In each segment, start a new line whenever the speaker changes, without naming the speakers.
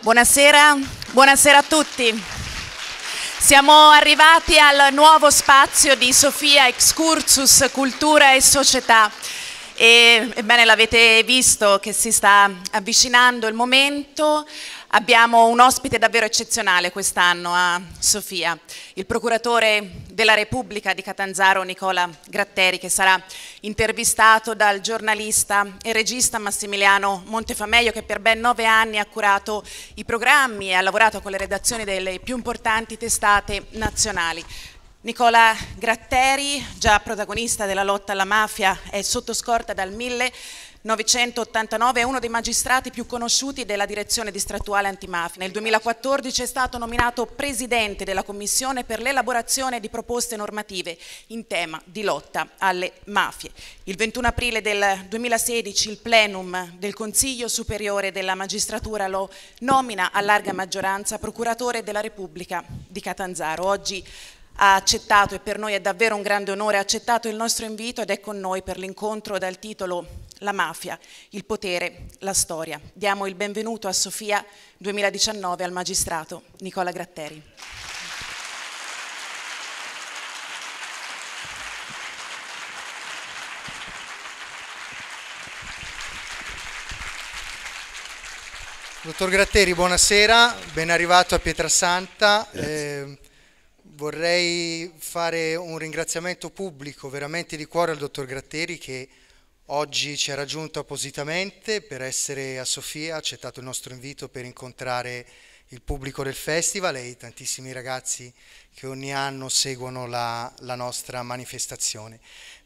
Buonasera, buonasera a tutti. Siamo arrivati al
nuovo spazio di Sofia Excursus Cultura e Società. E, ebbene, l'avete visto che si sta avvicinando il momento. Abbiamo un ospite davvero eccezionale quest'anno a eh, Sofia, il procuratore della Repubblica di Catanzaro Nicola Gratteri che sarà intervistato dal giornalista e regista Massimiliano Montefameglio che per ben nove anni ha curato i programmi e ha lavorato con le redazioni delle più importanti testate nazionali. Nicola Gratteri, già protagonista della lotta alla mafia, è sotto scorta dal 1900 1989 è uno dei magistrati più conosciuti della direzione distrattuale antimafia. Nel 2014 è stato nominato presidente della commissione per l'elaborazione di proposte normative in tema di lotta alle mafie. Il 21 aprile del 2016 il plenum del Consiglio Superiore della Magistratura lo nomina a larga maggioranza procuratore della Repubblica di Catanzaro. Oggi ha accettato e per noi è davvero un grande onore, ha accettato il nostro invito ed è con noi per l'incontro dal titolo la mafia, il potere, la storia. Diamo il benvenuto a Sofia 2019 al magistrato Nicola Gratteri.
Dottor Gratteri, buonasera, ben arrivato a Pietrasanta. Eh, vorrei fare un ringraziamento pubblico veramente di cuore al dottor Gratteri che Oggi ci ha raggiunto appositamente per essere a Sofia, ha accettato il nostro invito per incontrare il pubblico del festival e i tantissimi ragazzi che ogni anno seguono la, la nostra manifestazione.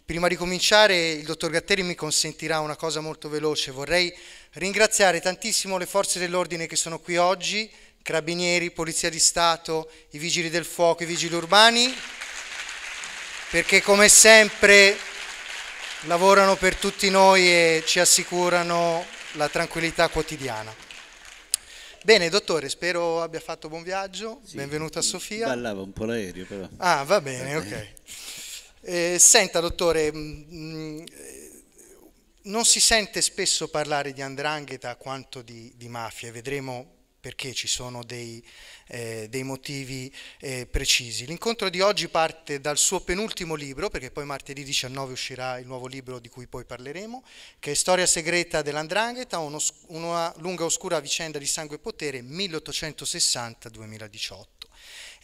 Prima di cominciare il dottor Gatteri mi consentirà una cosa molto veloce, vorrei ringraziare tantissimo le forze dell'ordine che sono qui oggi, carabinieri, polizia di Stato, i vigili del fuoco, i vigili urbani, perché come sempre lavorano per tutti noi e ci assicurano la tranquillità quotidiana. Bene, dottore, spero abbia fatto buon viaggio. Sì, Benvenuto a Sofia. Ballava
un po' l'aereo, però.
Ah, va bene, ok. Eh, senta, dottore, mh, mm, mm, eh, non si sente spesso parlare di andrangheta quanto di, di mafia, vedremo perché ci sono dei, eh, dei motivi eh, precisi. L'incontro di oggi parte dal suo penultimo libro, perché poi martedì 19 uscirà il nuovo libro di cui poi parleremo, che è Storia segreta dell'Andrangheta, una lunga oscura vicenda di sangue e potere 1860-2018.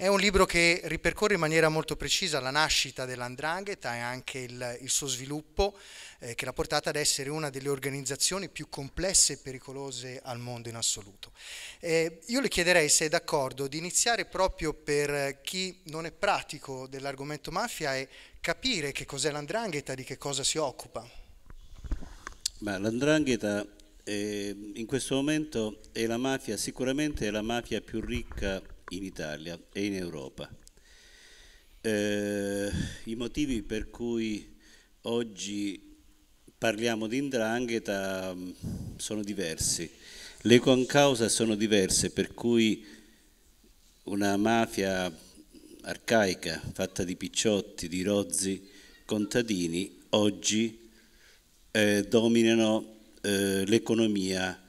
È un libro che ripercorre in maniera molto precisa la nascita dell'Andrangheta e anche il, il suo sviluppo eh, che l'ha portata ad essere una delle organizzazioni più complesse e pericolose al mondo in assoluto. Eh, io le chiederei se è d'accordo di iniziare proprio per chi non è pratico dell'argomento mafia e capire che cos'è l'Andrangheta, di che cosa si occupa.
Ma l'Andrangheta eh, in questo momento è la mafia, sicuramente è la mafia più ricca in Italia e in Europa. Eh, I motivi per cui oggi parliamo di indrangheta mm, sono diversi. Le concause sono diverse, per cui una mafia arcaica fatta di picciotti, di rozzi, contadini, oggi eh, dominano eh, l'economia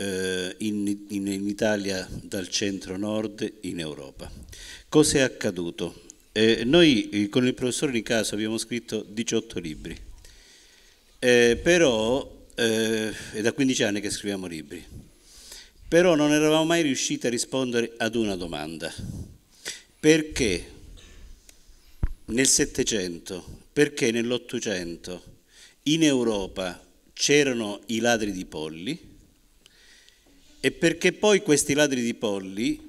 eh, in, in, in Italia dal centro-nord in Europa. Cosa è accaduto? Eh, noi eh, con il professor Nicaso abbiamo scritto 18 libri, eh, però eh, è da 15 anni che scriviamo libri, però non eravamo mai riusciti a rispondere ad una domanda. Perché nel Settecento, perché nell'Ottocento in Europa c'erano i ladri di polli e perché poi questi ladri di polli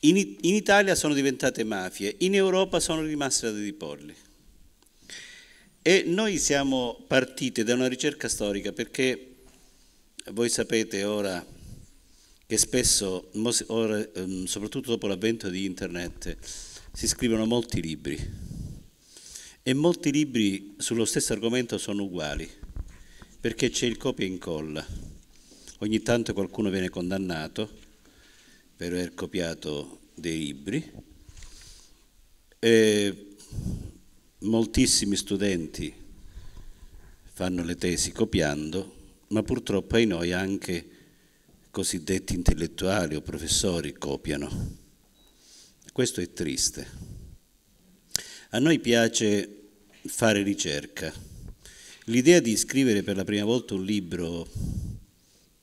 in, in Italia sono diventate mafie, in Europa sono rimaste ladri di polli. E noi siamo partiti da una ricerca storica perché voi sapete ora che spesso, ehm, soprattutto dopo l'avvento di internet, si scrivono molti libri e molti libri sullo stesso argomento sono uguali perché c'è il copia e incolla. Ogni tanto qualcuno viene condannato per aver copiato dei libri e moltissimi studenti fanno le tesi copiando, ma purtroppo ai noi anche cosiddetti intellettuali o professori copiano. Questo è triste. A noi piace fare ricerca. L'idea di scrivere per la prima volta un libro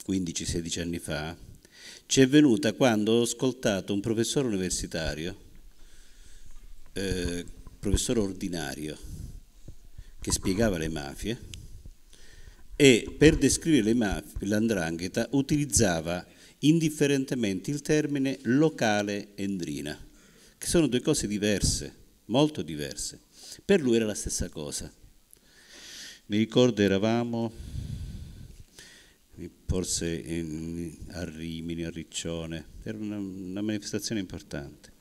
15-16 anni fa, ci è venuta quando ho ascoltato un professore universitario, eh, professore ordinario, che spiegava le mafie e per descrivere le mafie, l'andrangheta utilizzava indifferentemente il termine locale endrina, che sono due cose diverse, molto diverse. Per lui era la stessa cosa. Mi ricordo eravamo forse in, a Rimini, a Riccione, era una, una manifestazione importante.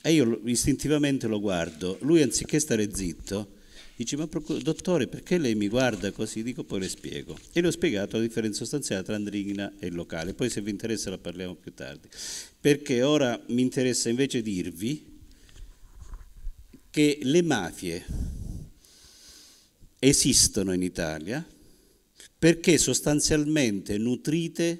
E io istintivamente lo guardo, lui anziché stare zitto, dice ma dottore perché lei mi guarda così? Dico poi le spiego. E le ho spiegato la differenza sostanziale tra Andrigna e il locale, poi se vi interessa la parliamo più tardi. Perché ora mi interessa invece dirvi che le mafie esistono in Italia, perché sostanzialmente nutrite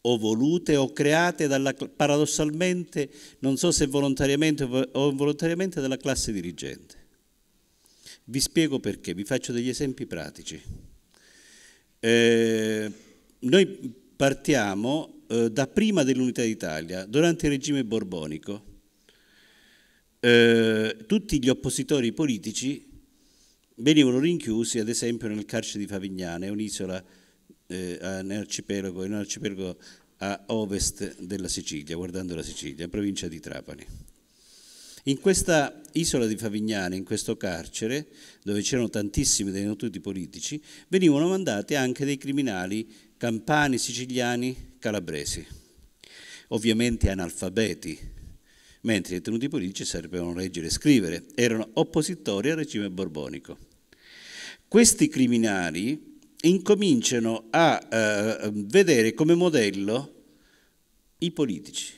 o volute o create dalla, paradossalmente, non so se volontariamente o involontariamente, dalla classe dirigente. Vi spiego perché, vi faccio degli esempi pratici. Eh, noi partiamo eh, da prima dell'Unità d'Italia, durante il regime borbonico. Eh, tutti gli oppositori politici venivano rinchiusi ad esempio nel carcere di Favignana, è un'isola, eh, un arcipelago, un arcipelago a ovest della Sicilia, guardando la Sicilia, provincia di Trapani. In questa isola di Favignana, in questo carcere, dove c'erano tantissimi detenuti politici, venivano mandati anche dei criminali campani, siciliani, calabresi, ovviamente analfabeti, mentre i detenuti politici sapevano leggere e scrivere, erano oppositori al regime borbonico questi criminali incominciano a eh, vedere come modello i politici,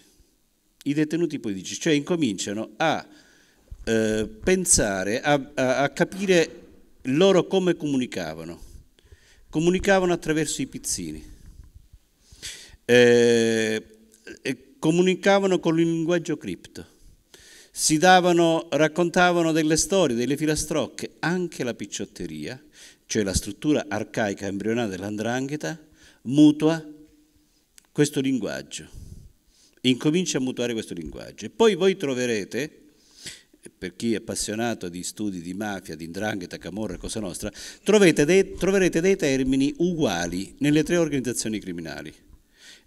i detenuti politici, cioè incominciano a eh, pensare, a, a, a capire loro come comunicavano. Comunicavano attraverso i pizzini. Eh, comunicavano con il linguaggio cripto si davano, raccontavano delle storie, delle filastrocche, anche la picciotteria, cioè la struttura arcaica embrionale dell'andrangheta, mutua questo linguaggio, incomincia a mutuare questo linguaggio. E poi voi troverete, per chi è appassionato di studi di mafia, di indrangheta, camorra e cosa nostra, dei, troverete dei termini uguali nelle tre organizzazioni criminali.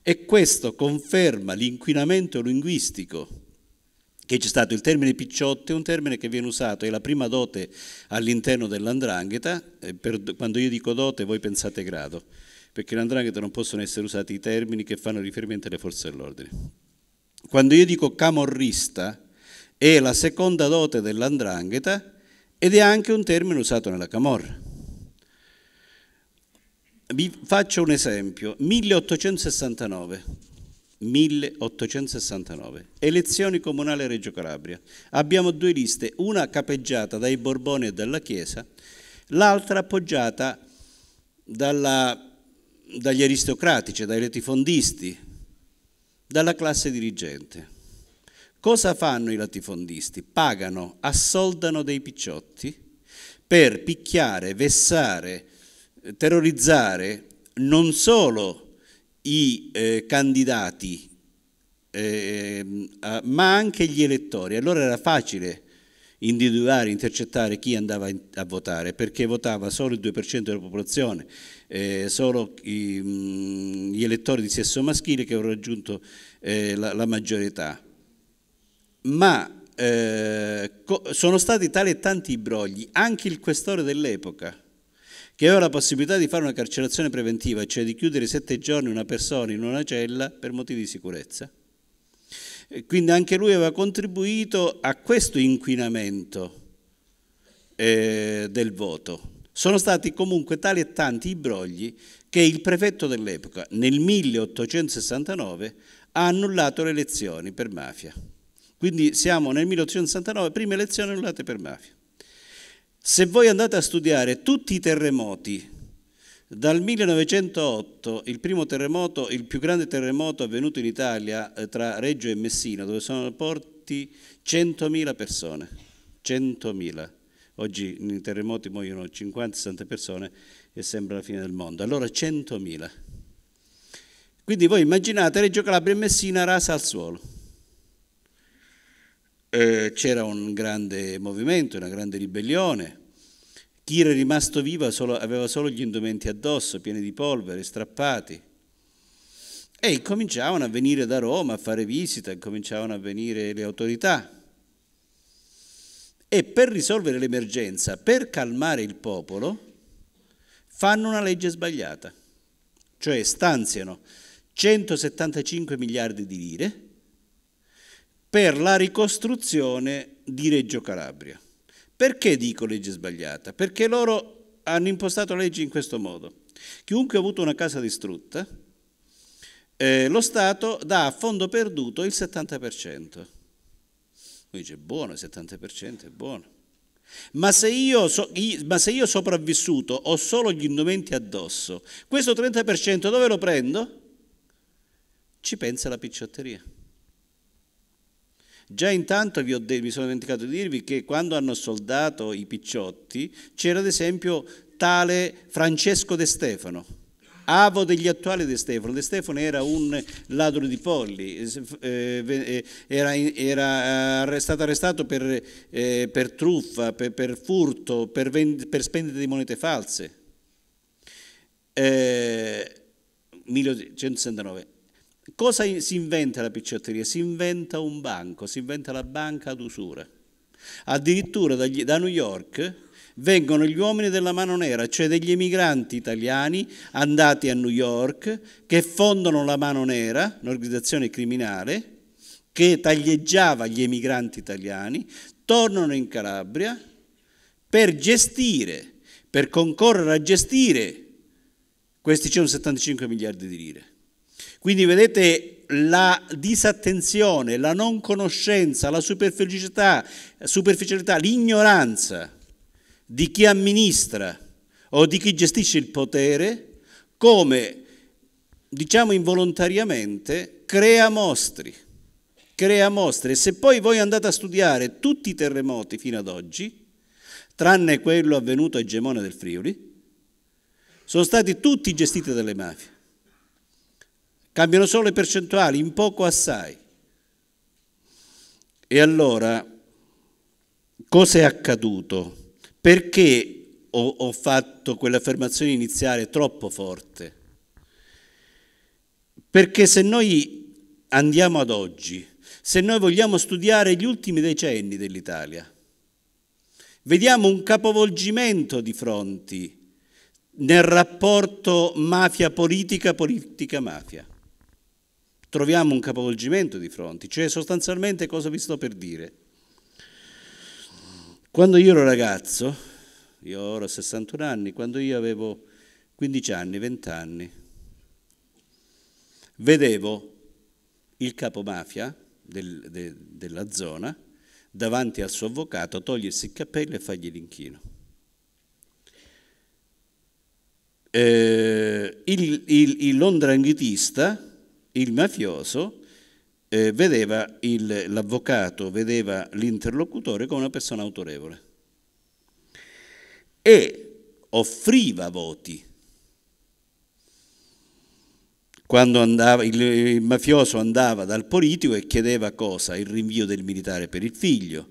E questo conferma l'inquinamento linguistico che c'è stato il termine picciotte, un termine che viene usato, è la prima dote all'interno dell'andrangheta, eh, quando io dico dote voi pensate grado, perché l'andrangheta non possono essere usati i termini che fanno riferimento alle forze dell'ordine. Quando io dico camorrista, è la seconda dote dell'andrangheta ed è anche un termine usato nella camorra. Vi faccio un esempio, 1869, 1869. Elezioni comunali a Reggio Calabria. Abbiamo due liste, una capeggiata dai Borboni e dalla Chiesa, l'altra appoggiata dalla, dagli aristocratici, dai latifondisti, dalla classe dirigente. Cosa fanno i latifondisti? Pagano, assoldano dei picciotti per picchiare, vessare, terrorizzare non solo i eh, candidati, eh, ma anche gli elettori. Allora era facile individuare, intercettare chi andava a votare, perché votava solo il 2% della popolazione, eh, solo i, mh, mm, gli elettori di sesso maschile che hanno raggiunto eh, la, la maggiore Ma eh, sono stati tali e tanti i brogli, anche il questore dell'epoca, che aveva la possibilità di fare una carcerazione preventiva, cioè di chiudere sette giorni una persona in una cella per motivi di sicurezza. E quindi anche lui aveva contribuito a questo inquinamento eh, del voto. Sono stati comunque tali e tanti i brogli che il prefetto dell'epoca, nel 1869, ha annullato le elezioni per mafia. Quindi siamo nel 1869, prime elezioni annullate per mafia. Se voi andate a studiare tutti i terremoti, dal 1908, il primo terremoto, il più grande terremoto avvenuto in Italia eh, tra Reggio e Messina, dove sono morti 100.000 persone. 100.000. Oggi nei terremoti muoiono 50-60 persone e sembra la fine del mondo. Allora 100.000. Quindi voi immaginate Reggio Calabria e Messina rasa al suolo eh, c'era un grande movimento, una grande ribellione. Chi era rimasto vivo aveva solo gli indumenti addosso, pieni di polvere, strappati. E cominciavano a venire da Roma a fare visita, cominciavano a venire le autorità. E per risolvere l'emergenza, per calmare il popolo, fanno una legge sbagliata, cioè stanziano 175 miliardi di lire per la ricostruzione di Reggio Calabria. Perché dico legge sbagliata? Perché loro hanno impostato leggi in questo modo. Chiunque ha avuto una casa distrutta, eh, lo Stato dà a fondo perduto il 70%. Lui dice, buono, il 70% è buono. Ma se, io so, ma se io sopravvissuto ho solo gli indumenti addosso, questo 30% dove lo prendo? Ci pensa la picciotteria. Già intanto de- mi sono dimenticato di dirvi che quando hanno soldato i picciotti c'era ad esempio tale Francesco De Stefano, avo degli attuali De Stefano. De Stefano era un ladro di polli, eh, eh, eh, era, era stato arrestato per, per truffa, per, per furto, per, vend- per, spendere di monete false. Eh, 1169. Cosa si inventa la picciotteria? Si inventa un banco, si inventa la banca ad usura. Addirittura dagli, da New York vengono gli uomini della mano nera, cioè degli emigranti italiani andati a New York che fondano la mano nera, un'organizzazione criminale che taglieggiava gli emigranti italiani, tornano in Calabria per gestire, per concorrere a gestire questi 175 miliardi di lire. Quindi vedete la disattenzione, la non conoscenza, la superficialità, superficialità l'ignoranza di chi amministra o di chi gestisce il potere, come diciamo involontariamente crea mostri, crea mostri. E se poi voi andate a studiare tutti i terremoti fino ad oggi, tranne quello avvenuto a Gemone del Friuli, sono stati tutti gestiti dalle mafie. Cambiano solo le percentuali, in poco assai. E allora, cosa è accaduto? Perché ho, ho fatto quell'affermazione iniziale troppo forte? Perché se noi andiamo ad oggi, se noi vogliamo studiare gli ultimi decenni dell'Italia, vediamo un capovolgimento di fronti nel rapporto mafia-politica, politica-mafia troviamo un capovolgimento di fronti, cioè sostanzialmente cosa vi sto per dire? Quando io ero ragazzo, io ora ho 61 anni, quando io avevo 15 anni, 20 anni, vedevo il capomafia del, de, della zona davanti al suo avvocato togliersi il cappello e fargli l'inchino. Eh, il, il, il il mafioso eh, vedeva l'avvocato, vedeva l'interlocutore come una persona autorevole e offriva voti. Quando andava, il, il mafioso andava dal politico e chiedeva cosa? Il rinvio del militare per il figlio,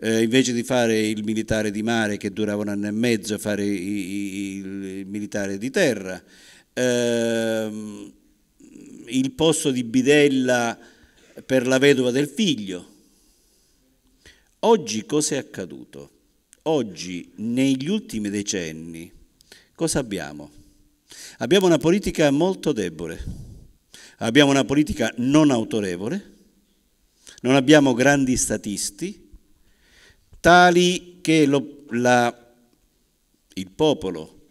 eh, invece di fare il militare di mare che durava un anno e mezzo, fare il, il militare di terra. Eh, il posto di bidella per la vedova del figlio. Oggi cosa è accaduto? Oggi, negli ultimi decenni, cosa abbiamo? Abbiamo una politica molto debole, abbiamo una politica non autorevole, non abbiamo grandi statisti, tali che lo, la, il popolo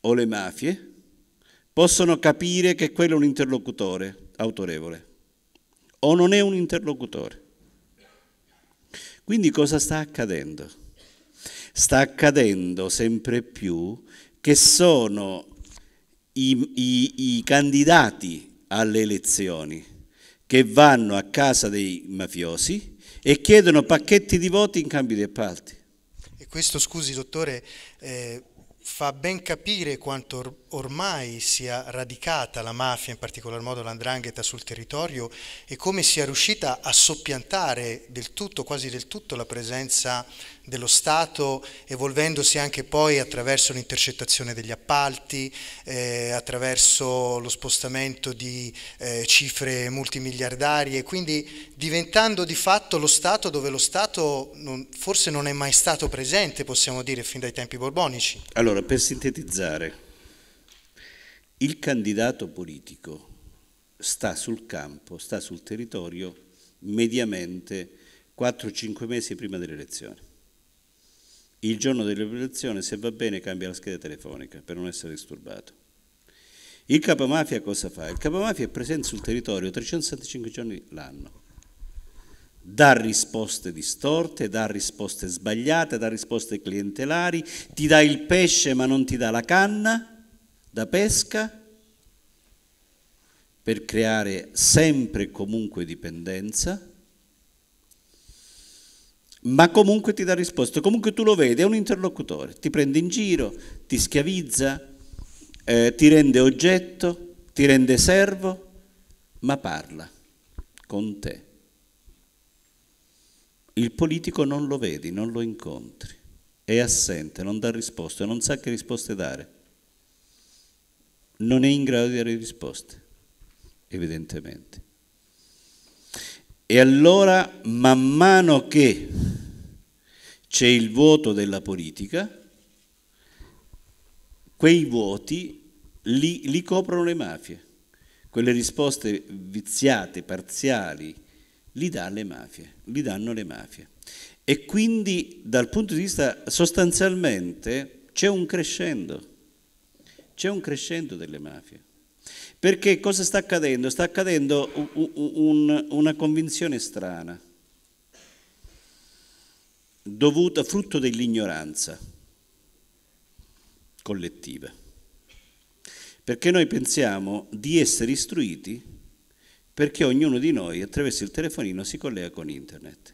o le mafie possono capire che quello è un interlocutore autorevole o non è un interlocutore. Quindi cosa sta accadendo? Sta accadendo sempre più che sono i, i, i candidati alle elezioni che vanno a casa dei mafiosi e chiedono pacchetti di voti in cambio di appalti.
E questo, scusi dottore, eh fa ben capire quanto or ormai sia radicata la mafia, in particolar modo l'andrangheta, sul territorio e come sia riuscita a soppiantare del tutto, quasi del tutto, la presenza dello Stato, evolvendosi anche poi attraverso l'intercettazione degli appalti, eh, attraverso lo spostamento di eh, cifre multimiliardarie, quindi diventando di fatto lo Stato dove lo Stato non, forse non è mai stato presente, possiamo dire, fin dai tempi borbonici.
Allora, per sintetizzare, il candidato politico sta sul campo, sta sul territorio mediamente 4-5 mesi prima delle elezioni. Il giorno dell'operazione, se va bene, cambia la scheda telefonica per non essere disturbato. Il capo mafia cosa fa? Il capo mafia è presente sul territorio 365 giorni l'anno. Dà risposte distorte, dà risposte sbagliate, dà risposte clientelari, ti dà il pesce ma non ti dà la canna da pesca per creare sempre e comunque dipendenza ma comunque ti dà risposta, comunque tu lo vedi, è un interlocutore, ti prende in giro, ti schiavizza, eh, ti rende oggetto, ti rende servo, ma parla con te. Il politico non lo vedi, non lo incontri, è assente, non dà risposte, non sa che risposte dare, non è in grado di dare risposte, evidentemente. E allora man mano che c'è il vuoto della politica, quei vuoti li, li coprono le mafie, quelle risposte viziate, parziali, li, dà le mafie, li danno le mafie. E quindi dal punto di vista sostanzialmente c'è un crescendo, c'è un crescendo delle mafie. Perché cosa sta accadendo? Sta accadendo un, un, una convinzione strana, dovuta, frutto dell'ignoranza collettiva. Perché noi pensiamo di essere istruiti perché ognuno di noi attraverso il telefonino si collega con internet.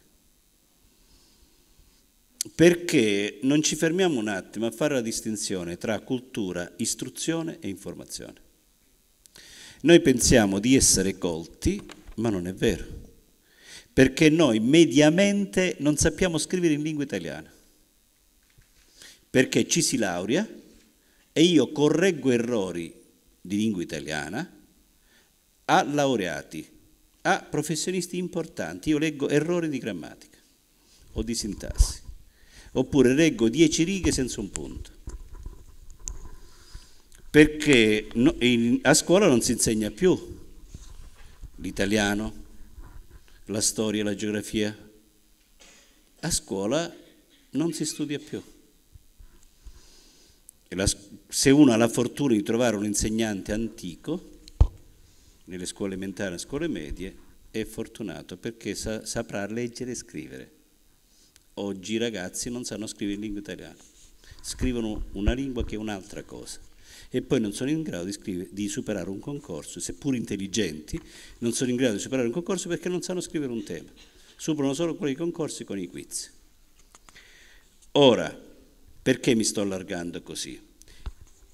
Perché non ci fermiamo un attimo a fare la distinzione tra cultura, istruzione e informazione. Noi pensiamo di essere colti, ma non è vero, perché noi mediamente non sappiamo scrivere in lingua italiana, perché ci si laurea e io correggo errori di lingua italiana a laureati, a professionisti importanti. Io leggo errori di grammatica o di sintassi, oppure leggo dieci righe senza un punto perché a scuola non si insegna più l'italiano, la storia, la geografia. A scuola non si studia più. se uno ha la fortuna di trovare un insegnante antico, nelle scuole elementari e nelle scuole medie, è fortunato perché sa, saprà leggere e scrivere. Oggi i ragazzi non sanno scrivere in lingua italiana, scrivono una lingua che è un'altra cosa e poi non sono in grado di, scrivere, di superare un concorso, seppur intelligenti, non sono in grado di superare un concorso perché non sanno scrivere un tema, superano solo quei concorsi con i quiz. Ora, perché mi sto allargando così?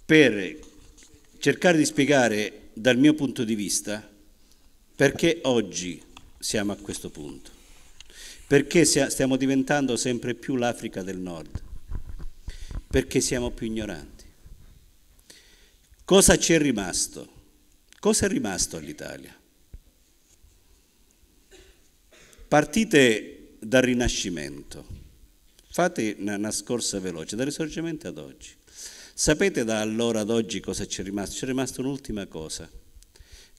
Per cercare di spiegare dal mio punto di vista perché oggi siamo a questo punto, perché stiamo diventando sempre più l'Africa del Nord, perché siamo più ignoranti. Cosa ci è rimasto? Cosa è rimasto all'Italia? Partite dal Rinascimento, fate una, scorsa veloce, dal Risorgimento ad oggi. Sapete da allora ad oggi cosa ci è rimasto? C'è rimasta un'ultima cosa,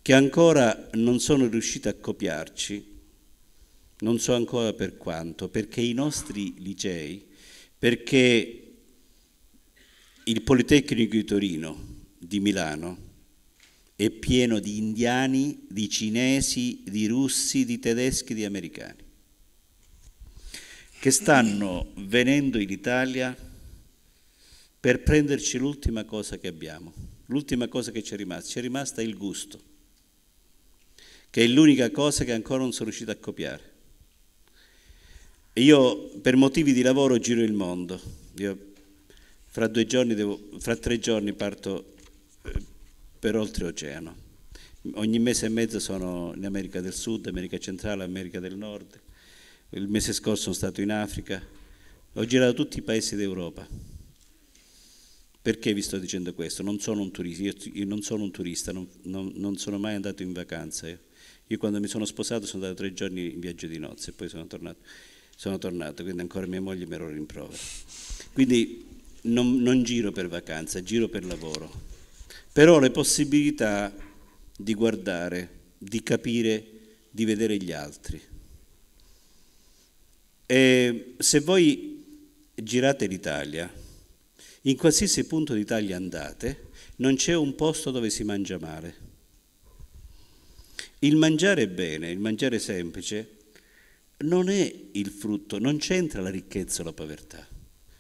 che ancora non sono riuscito a copiarci, non so ancora per quanto, perché i nostri licei, perché il Politecnico di Torino, di Milano è pieno di indiani, di cinesi, di russi, di tedeschi, di americani, che stanno venendo in Italia per prenderci l'ultima cosa che abbiamo, l'ultima cosa che ci è rimasta, ci è rimasta il gusto, che è l'unica cosa che ancora non sono riuscito a copiare. E io per motivi di lavoro giro il mondo, io fra, giorni devo, fra tre giorni parto per oltreoceano. Ogni mese e mezzo sono in America del Sud, America Centrale, America del Nord. Il mese scorso sono stato in Africa. Ho girato tutti i paesi d'Europa. Perché vi sto dicendo questo? Non sono un turista, io non sono, un turista non, non, non sono mai andato in vacanza. Io. io quando mi sono sposato sono andato tre giorni in viaggio di nozze e poi sono tornato. Sono tornato, quindi ancora mia moglie mi lo rimprovera. Quindi non, non giro per vacanza, giro per lavoro però le possibilità di guardare, di capire, di vedere gli altri. E se voi girate l'Italia, in qualsiasi punto d'Italia andate, non c'è un posto dove si mangia male. Il mangiare bene, il mangiare semplice, non è il frutto, non c'entra la ricchezza o la povertà,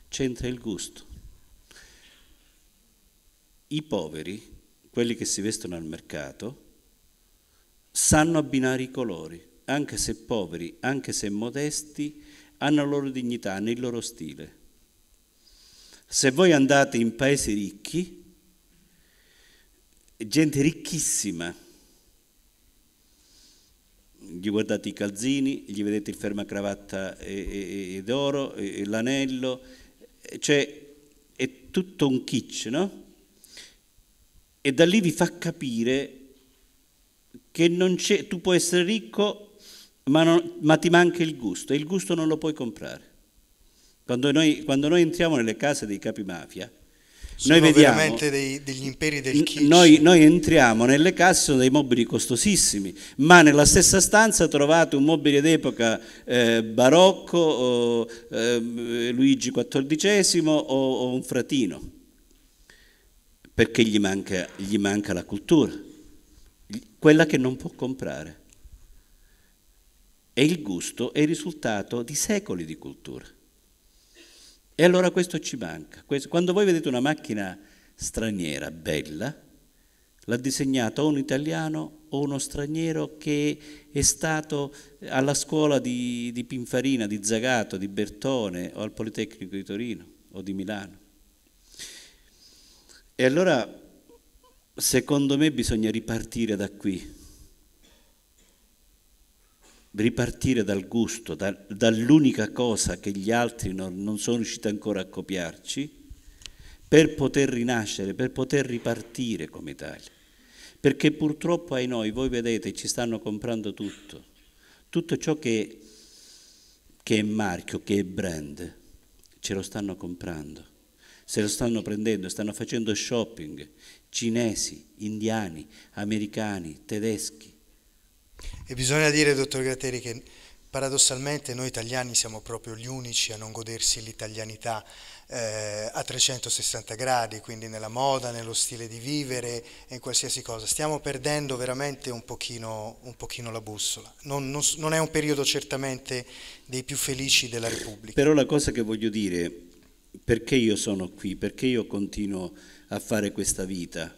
c'entra il gusto i poveri, quelli che si vestono al mercato, sanno abbinare i colori, anche se poveri, anche se modesti, hanno la loro dignità, hanno il loro stile. Se voi andate in paesi ricchi, gente ricchissima, gli guardate i calzini, gli vedete il fermacravatta ed oro, l'anello, cioè è tutto un kitsch, no? e da lì vi fa capire che non c'è, tu puoi essere ricco ma, non, ma ti manca il gusto e il gusto non lo puoi comprare. Quando noi, quando noi entriamo nelle case dei capi mafia, sono noi vediamo, veramente dei, degli imperi del kitsch. Noi, noi, entriamo nelle case, sono dei mobili costosissimi, ma nella stessa stanza trovate un mobile d'epoca eh, barocco, o, eh, Luigi XIV o, o un fratino perché gli manca, gli manca la cultura, quella che non può comprare. E il gusto è il risultato di secoli di cultura. E allora questo ci manca. Quando voi vedete una macchina straniera bella, l'ha disegnata o un italiano o uno straniero che è stato alla scuola di, di Pinfarina, di Zagato, di Bertone o al Politecnico di Torino o di Milano. E allora, secondo me, bisogna ripartire da qui, ripartire dal gusto, da, dall'unica cosa che gli altri non, non sono riusciti ancora a copiarci, per poter rinascere, per poter ripartire come Italia. Perché purtroppo ai noi, voi vedete, ci stanno comprando tutto, tutto ciò che, che è marchio, che è brand, ce lo stanno comprando se lo stanno prendendo, stanno facendo shopping, cinesi, indiani, americani, tedeschi.
E bisogna dire, dottor Gratteri, che paradossalmente noi italiani siamo proprio gli unici a non godersi l'italianità eh, a 360 gradi, quindi nella moda, nello stile di vivere e in qualsiasi cosa. Stiamo perdendo veramente un pochino, un pochino la bussola. Non, non, non è un periodo certamente dei più felici della
Repubblica. Però la cosa che voglio dire perché io sono qui, perché io continuo a fare questa vita,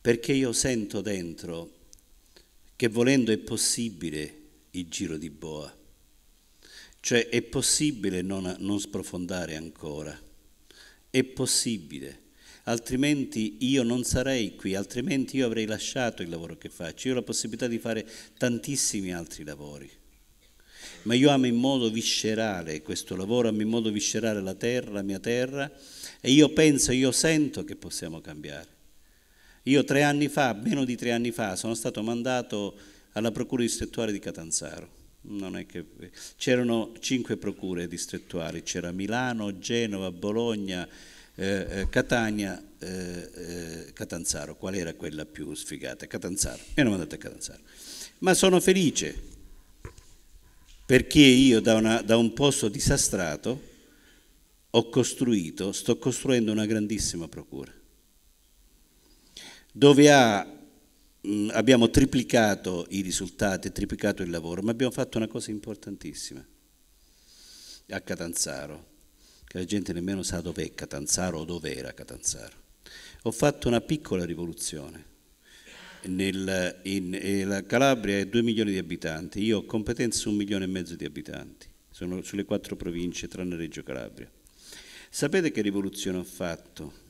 perché io sento dentro che volendo è possibile il giro di boa, cioè è possibile non, non sprofondare ancora, è possibile altrimenti io non sarei qui, altrimenti io avrei lasciato il lavoro che faccio. Io ho la possibilità di fare tantissimi altri lavori ma io amo in modo viscerale questo lavoro, amo in modo viscerale la terra, la mia terra, e io penso, io sento che possiamo cambiare. Io tre anni fa, meno di tre anni fa, sono stato mandato alla procura distrettuale di Catanzaro. Che... C'erano cinque procure distrettuali, c'era Milano, Genova, Bologna, eh, eh, Catania, eh, eh, Catanzaro. Qual era quella più sfigata? Catanzaro. Mi hanno mandato a Catanzaro. Ma sono felice perché io da, una, da un posto disastrato ho costruito, sto costruendo una grandissima procura, dove ha, mh, abbiamo triplicato i risultati, triplicato il lavoro, ma abbiamo fatto una cosa importantissima a Catanzaro, che la gente nemmeno sa dov'è Catanzaro o dov'era Catanzaro. Ho fatto una piccola rivoluzione nel, in, in, la Calabria è 2 milioni di abitanti, io ho competenze 1 milione e mezzo di abitanti, sono sulle quattro province tranne Reggio Calabria. Sapete che rivoluzione ho fatto?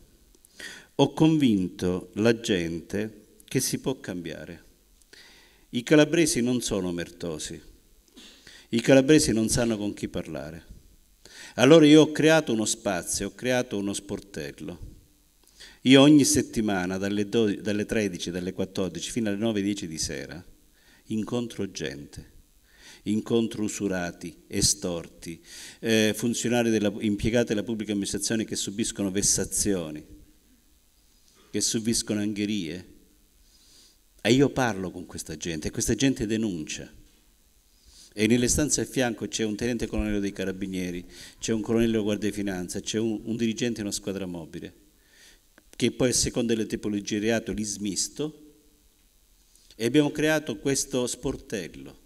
Ho convinto la gente che si può cambiare. I calabresi non sono mertosi, i calabresi non sanno con chi parlare. Allora io ho creato uno spazio, ho creato uno sportello io ogni settimana, dalle, 12, dalle 13, dalle 14 fino alle 9-10 di sera, incontro gente incontro usurati, estorti, eh, funzionari della, impiegati della pubblica amministrazione che subiscono vessazioni, che subiscono angherie. E io parlo con questa gente e questa gente denuncia. E nelle stanze a fianco c'è un tenente colonnello dei carabinieri, c'è un colonnello guardia di finanza, c'è un, un dirigente di una squadra mobile che poi a seconda delle tipologie di reato li smisto, e abbiamo creato questo sportello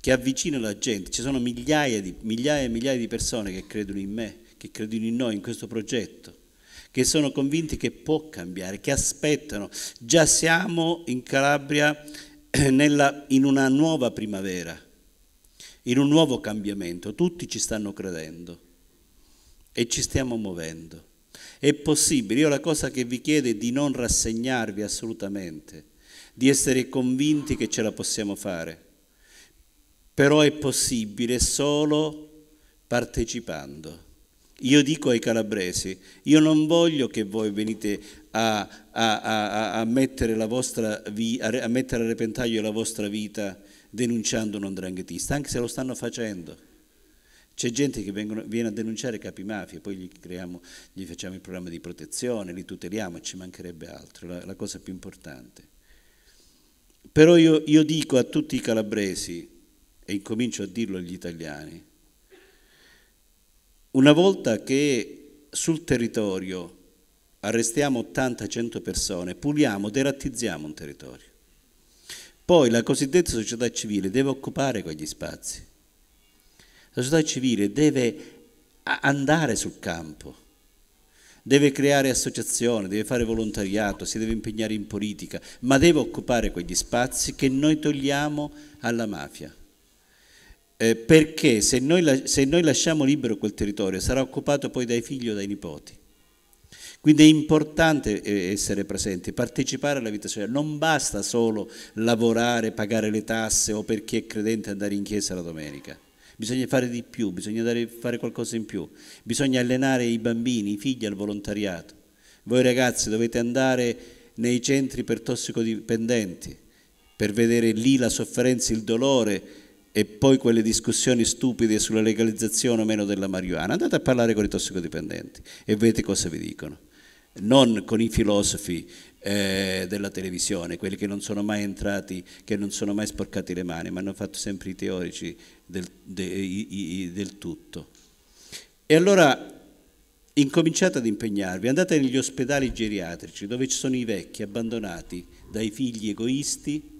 che avvicina la gente. Ci sono migliaia, di, migliaia e migliaia di persone che credono in me, che credono in noi, in questo progetto, che sono convinti che può cambiare, che aspettano. Già siamo in Calabria eh, nella, in una nuova primavera, in un nuovo cambiamento. Tutti ci stanno credendo e ci stiamo muovendo. È possibile, io la cosa che vi chiedo è di non rassegnarvi assolutamente, di essere convinti che ce la possiamo fare, però è possibile solo partecipando. Io dico ai calabresi, io non voglio che voi venite a, a, a, a mettere, vi, mettere, a repentaglio la vostra vita denunciando un andranghetista, anche se lo stanno facendo c'è gente che vengono, viene a denunciare capi mafia, poi gli, creiamo, gli, facciamo il programma di protezione, li tuteliamo, ci mancherebbe altro, la, la cosa più importante. Però io, io dico a tutti i calabresi, e incomincio a dirlo agli italiani, una volta che sul territorio arrestiamo 80-100 persone, puliamo, derattizziamo un territorio. Poi la cosiddetta società civile deve occupare quegli spazi. La società civile deve andare sul campo, deve creare associazioni, deve fare volontariato, si deve impegnare in politica, ma deve occupare quegli spazi che noi togliamo alla mafia. Eh, perché se noi, se noi lasciamo libero quel territorio sarà occupato poi dai figli o dai nipoti. Quindi è importante eh, essere presenti, partecipare alla vita sociale. Non basta solo lavorare, pagare le tasse o per chi è credente andare in chiesa la domenica bisogna fare di più, bisogna dare, fare qualcosa in più, bisogna allenare i bambini, i figli al volontariato. Voi ragazzi dovete andare nei centri per tossicodipendenti per vedere lì la sofferenza, il dolore e poi quelle discussioni stupide sulla legalizzazione o meno della marijuana. Andate a parlare con i tossicodipendenti e vedete cosa vi dicono non con i filosofi eh, della televisione, quelli che non sono mai entrati, che non sono mai sporcati le mani, ma hanno fatto sempre i teorici del, de, i, i, del tutto. E allora incominciate ad impegnarvi, andate negli ospedali geriatrici dove ci sono i vecchi abbandonati dai figli egoisti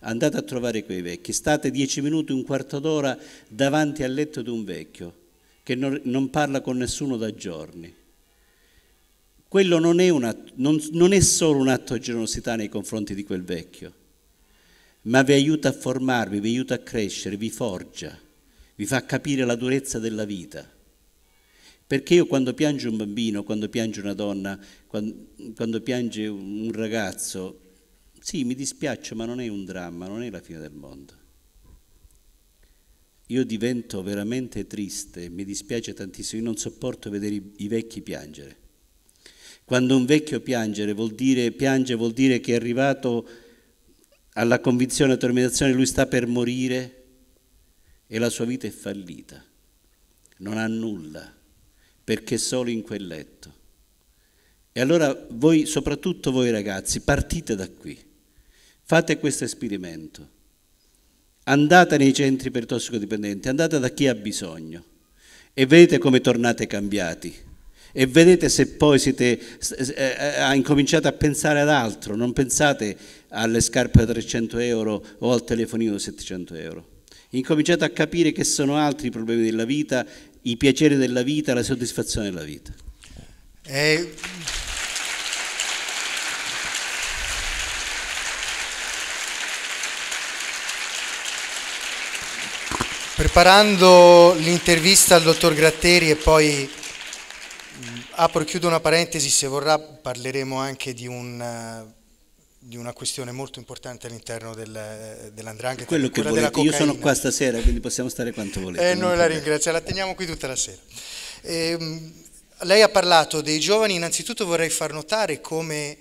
andate a trovare quei vecchi, state dieci minuti, un quarto d'ora davanti al letto di un vecchio che non, non, parla con nessuno da giorni quello non è, un atto, non, non è solo un atto di generosità nei confronti di quel vecchio, ma vi aiuta a formarvi, vi aiuta a crescere, vi forgia, vi fa capire la durezza della vita. Perché io quando piange un bambino, quando piange una donna, quando, quando piange un ragazzo, sì, mi dispiace, ma non è un dramma, non è la fine del mondo. Io divento veramente triste, mi dispiace tantissimo, io non sopporto vedere i, i vecchi piangere quando un vecchio piangere vuol dire, piange vuol dire che è arrivato alla convinzione, alla terminazione, lui sta per morire e la sua vita è fallita. Non ha nulla, perché è solo in quel letto. E allora voi, soprattutto voi ragazzi, partite da qui. Fate questo esperimento. Andate nei centri per tossicodipendenti, andate da chi ha bisogno e vedete come tornate cambiati e vedete se poi siete, eh, eh incominciato a pensare ad altro, non pensate alle scarpe da 300 euro o al telefonino da 700 euro. Incominciate a capire che sono altri i problemi della vita, i piaceri della vita, la soddisfazione della vita.
Eh... Preparando l'intervista al dottor Gratteri e poi apro e chiudo una parentesi, se vorrà parleremo anche di, un, di una questione molto importante all'interno del,
dell'andrangheta quello che volete, io sono qua stasera quindi possiamo stare quanto volete eh, noi la
ringraziamo, la teniamo qui tutta la sera eh, lei ha parlato dei giovani innanzitutto vorrei far notare come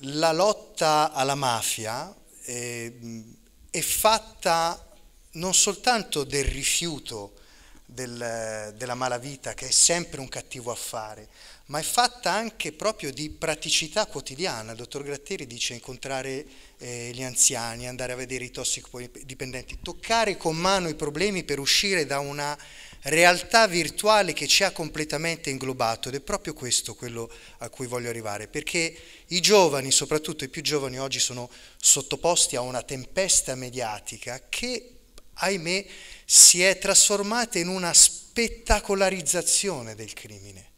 la lotta alla mafia eh, è fatta non soltanto del rifiuto del, della malavita, che è sempre un cattivo affare, ma è fatta anche proprio di praticità quotidiana. Il dottor Gratteri dice incontrare eh, gli anziani, andare a vedere i tossicodipendenti, toccare con mano i problemi per uscire da una realtà virtuale che ci ha completamente inglobato ed è proprio questo quello a cui voglio arrivare, perché i giovani, soprattutto i più giovani oggi, sono sottoposti a una tempesta mediatica che, ahimè, si è trasformata in una spettacolarizzazione del crimine.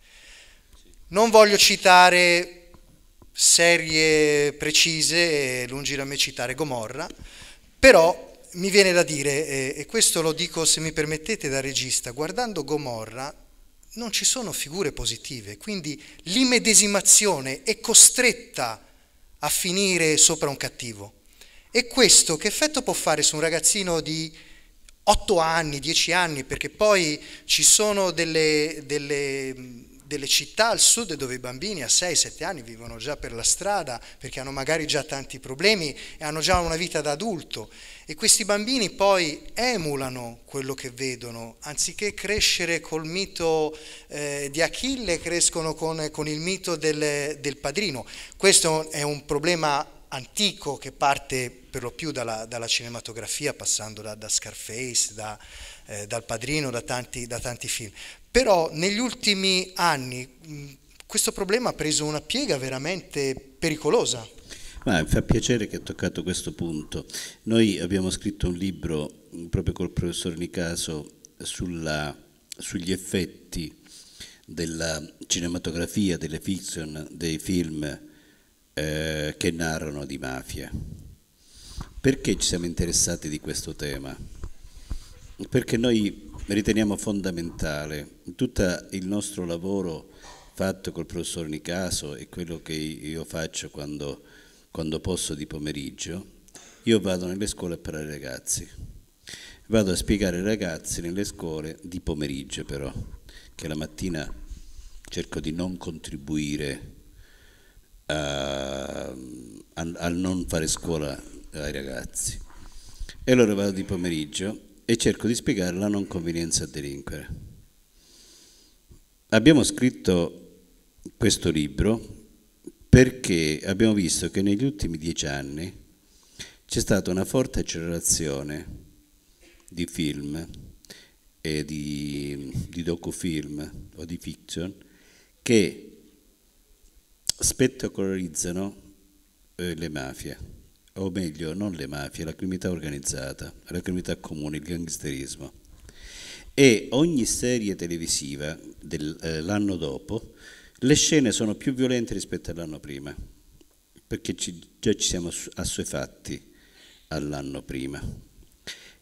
Non voglio citare serie precise, lungi da me citare Gomorra, però mi viene da dire, e questo lo dico se mi permettete da regista, guardando Gomorra non ci sono figure positive, quindi l'immedesimazione è costretta a finire sopra un cattivo. E questo che effetto può fare su un ragazzino di 8 anni, dieci anni, perché poi ci sono delle, delle, delle città al sud dove i bambini a 6-7 anni vivono già per la strada perché hanno magari già tanti problemi e hanno già una vita da adulto e questi bambini poi emulano quello che vedono, anziché crescere col mito eh, di Achille crescono con, con il mito del, del padrino. Questo è un problema antico che parte per lo più dalla, dalla cinematografia, passando da, da Scarface, da, eh, dal Padrino, da tanti, da tanti, film. Però negli ultimi anni mm, questo problema ha preso una piega veramente pericolosa.
Ma mi fa piacere che ha toccato questo punto. Noi abbiamo scritto un libro mm, proprio col professor Nicaso sulla, sugli effetti della cinematografia, delle fiction, dei film eh, che narrano di mafia. Perché ci siamo interessati di questo tema? Perché noi riteniamo fondamentale tutto il nostro lavoro fatto col professor Nicaso e quello che io faccio quando, quando posso di pomeriggio, io vado nelle scuole a parlare ai ragazzi. Vado a spiegare ai ragazzi nelle scuole di pomeriggio però, che la mattina cerco di non contribuire a, a, a non fare scuola ai ragazzi. E allora vado di pomeriggio e cerco di spiegare la non convenienza a delinquere. Abbiamo scritto questo libro perché abbiamo visto che negli ultimi dieci anni c'è stata una forte accelerazione di film e di, di docufilm o di fiction che spettacolarizzano eh, le mafie o meglio non le mafie, la criminalità organizzata, la criminalità comune, il gangsterismo. E ogni serie televisiva dell'anno eh, dopo, le scene sono più violente rispetto all'anno prima, perché ci, già ci siamo assuefatti all'anno prima.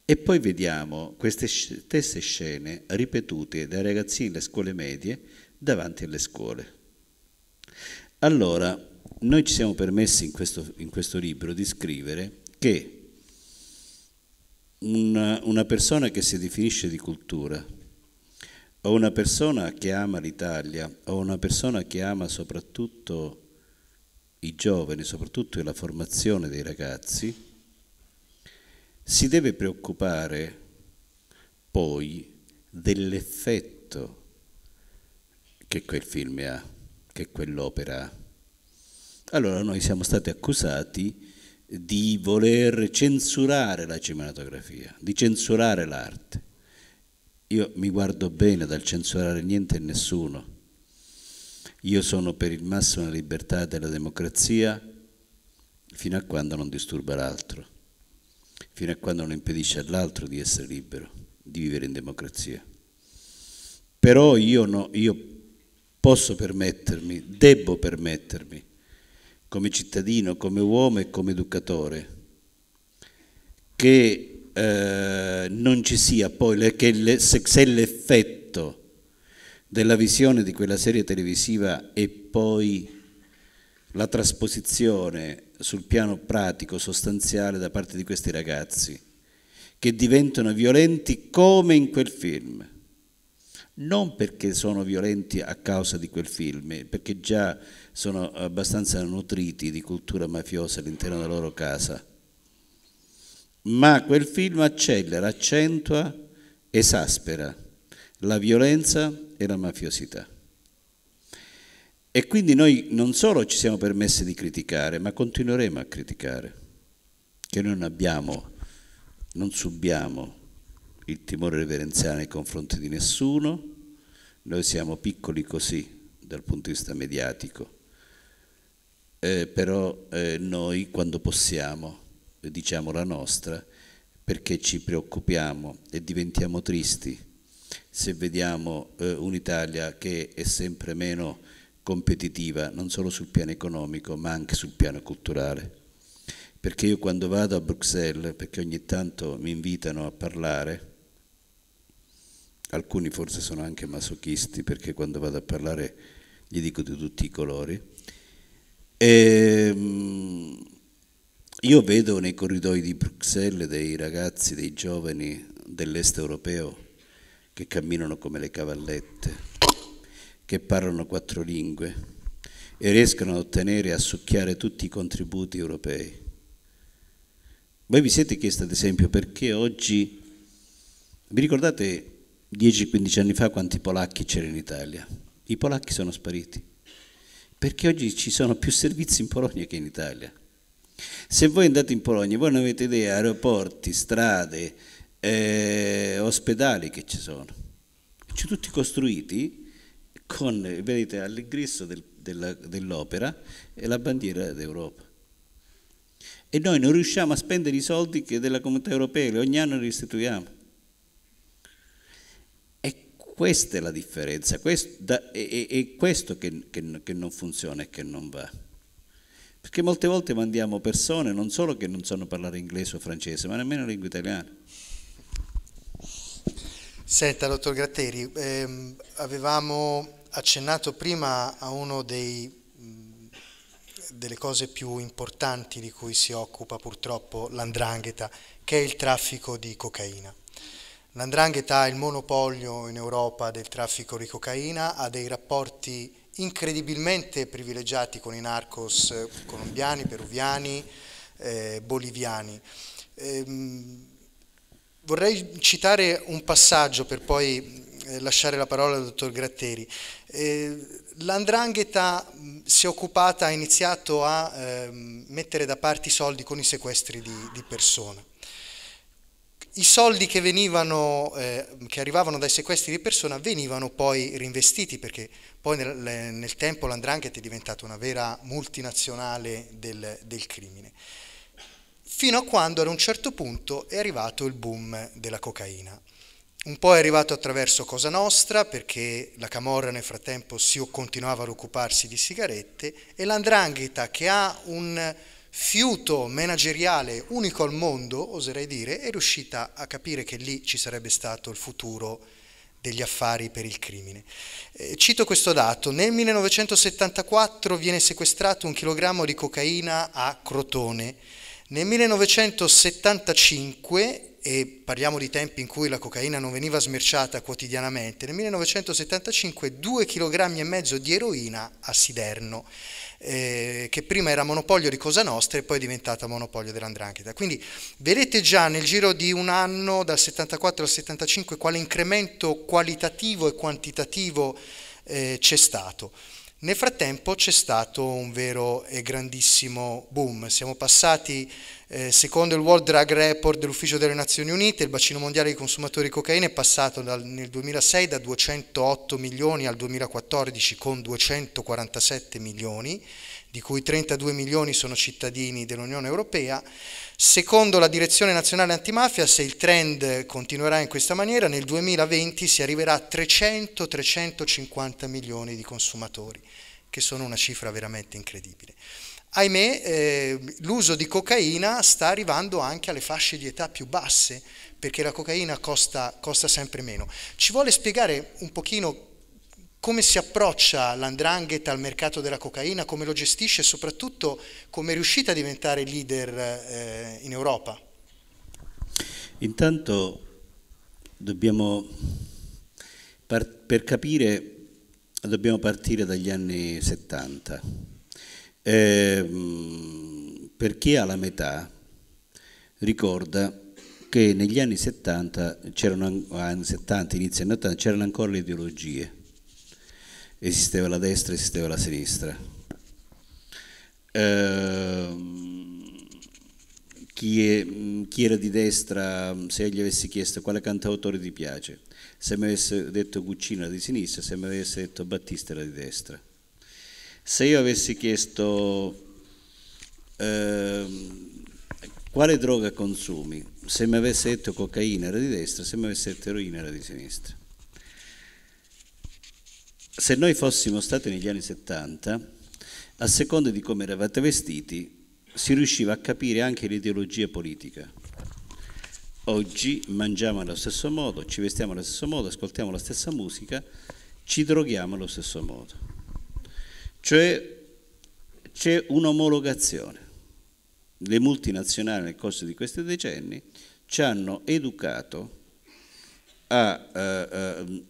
E poi vediamo queste stesse scene ripetute dai ragazzini delle scuole medie davanti alle scuole. Allora, noi ci siamo permessi in questo, in questo libro di scrivere che una, una persona che si definisce di cultura o una persona che ama l'Italia o una persona che ama soprattutto i giovani, soprattutto la formazione dei ragazzi, si deve preoccupare poi dell'effetto che quel film ha, che quell'opera ha. Allora noi siamo stati accusati di voler censurare la cinematografia, di censurare l'arte. Io mi guardo bene dal censurare niente e nessuno. Io sono per il massimo della libertà e della democrazia fino a quando non disturba l'altro, fino a quando non impedisce all'altro di essere libero, di vivere in democrazia. Però io, no, io posso permettermi, debbo permettermi come cittadino, come uomo e come educatore, che eh, non ci sia poi, le, che le, se, se l'effetto della visione di quella serie televisiva e poi la trasposizione sul piano pratico, sostanziale da parte di questi ragazzi, che diventano violenti come in quel film. Non perché sono violenti a causa di quel film, perché già sono abbastanza nutriti di cultura mafiosa all'interno della loro casa. Ma quel film accelera, accentua, esaspera la violenza e la mafiosità. E quindi noi non solo ci siamo permessi di criticare, ma continueremo a criticare, che noi non abbiamo, non subiamo il timore reverenziale nei confronti di nessuno, noi siamo piccoli così dal punto di vista mediatico, eh, però eh, noi quando possiamo eh, diciamo la nostra perché ci preoccupiamo e diventiamo tristi se vediamo eh, un'Italia che è sempre meno competitiva non solo sul piano economico ma anche sul piano culturale. Perché io quando vado a Bruxelles, perché ogni tanto mi invitano a parlare, alcuni forse sono anche masochisti perché quando vado a parlare gli dico di tutti i colori, e, ehm, io vedo nei corridoi di Bruxelles dei ragazzi, dei giovani dell'est europeo che camminano come le cavallette, che parlano quattro lingue e riescono ad ottenere e a succhiare tutti i contributi europei. Voi vi siete chiesti ad esempio perché oggi, vi ricordate 10-15 anni fa quanti polacchi c'erano in Italia? I polacchi sono spariti perché oggi ci sono più servizi in Polonia che in Italia. Se voi andate in Polonia, voi non avete idea aeroporti, strade, eh, ospedali che ci sono. Ci sono tutti costruiti con, vedete, all'ingresso del, dell'opera dell la bandiera d'Europa. E noi non riusciamo a spendere i soldi che della comunità europea, ogni anno restituiamo. Questa è la differenza, è, questo che, che non funziona e che non va. Perché molte volte mandiamo persone non solo che non sanno parlare inglese o francese, ma nemmeno lingua italiana. Senta, dottor Gratteri,
ehm, avevamo accennato prima a una delle cose più importanti di cui si occupa purtroppo l'andrangheta, che è il traffico di cocaina. L'andrangheta ha il monopolio in Europa del traffico di cocaina, ha dei rapporti incredibilmente privilegiati con i narcos colombiani, peruviani, eh, boliviani. Ehm, vorrei citare un passaggio per poi eh, lasciare la parola al dottor Gratteri. Eh, L'andrangheta si è occupata, ha iniziato a eh, mettere da parte i soldi con i sequestri di, di persone i soldi che, venivano, eh, che, arrivavano dai sequestri di persona venivano poi reinvestiti perché poi nel, nel tempo l'Andrangheta è diventata una vera multinazionale del, del, crimine. Fino a quando ad un certo punto è arrivato il boom della cocaina. Un po' è arrivato attraverso Cosa Nostra perché la Camorra nel frattempo si continuava ad occuparsi di sigarette e l'Andrangheta che ha un fiuto manageriale unico al mondo, oserei dire, è riuscita a capire che lì ci sarebbe stato il futuro degli affari per il crimine. Eh, cito questo dato, nel 1974 viene sequestrato un chilogrammo di cocaina a Crotone, nel 1975 e parliamo di tempi in cui la cocaina non veniva smerciata quotidianamente, nel 1975 due kg e mezzo di eroina a Siderno, eh, che prima era monopolio di Cosa Nostra e poi è diventata monopolio dell'Andrangheta. Quindi vedete già nel giro di un anno, dal 74 al 75, quale incremento qualitativo e quantitativo eh, c'è stato. Nel frattempo c'è stato un vero e grandissimo boom, siamo passati eh, secondo il World Drug Report dell'Ufficio delle Nazioni Unite, il bacino mondiale dei consumatori di cocaina è passato dal, nel 2006 da 208 milioni al 2014 con 247 milioni di cui 32 milioni sono cittadini dell'Unione Europea. Secondo la Direzione Nazionale Antimafia, se il trend continuerà in questa maniera, nel 2020 si arriverà a 300-350 milioni di consumatori, che sono una cifra veramente incredibile. Ahimè, eh, l'uso di cocaina sta arrivando anche alle fasce di età più basse, perché la cocaina costa, costa sempre meno. Ci vuole spiegare un pochino come si approccia l'andrangheta al mercato della cocaina, come lo gestisce e soprattutto come è riuscita a diventare leader eh, in Europa?
Intanto dobbiamo, per capire, dobbiamo partire dagli anni 70. Eh, per chi ha la metà ricorda che negli anni 70, anni 70 inizio anni 80, c'erano ancora le ideologie esisteva la destra, esisteva la sinistra. Ehm, chi, è, chi, era di destra, se gli avessi chiesto quale cantautore ti piace, se mi avesse detto Guccino era di sinistra, se mi avesse detto Battista era di destra. Se io avessi chiesto ehm, quale droga consumi, se mi avesse detto cocaina era di destra, se mi avesse detto eroina era di sinistra se noi fossimo stati negli anni 70, a seconda di come eravate vestiti, si riusciva a capire anche l'ideologia politica. Oggi mangiamo allo stesso modo, ci vestiamo allo stesso modo, ascoltiamo la stessa musica, ci droghiamo allo stesso modo. Cioè c'è un'omologazione. Le multinazionali nel corso di questi decenni ci hanno educato a... Uh, uh,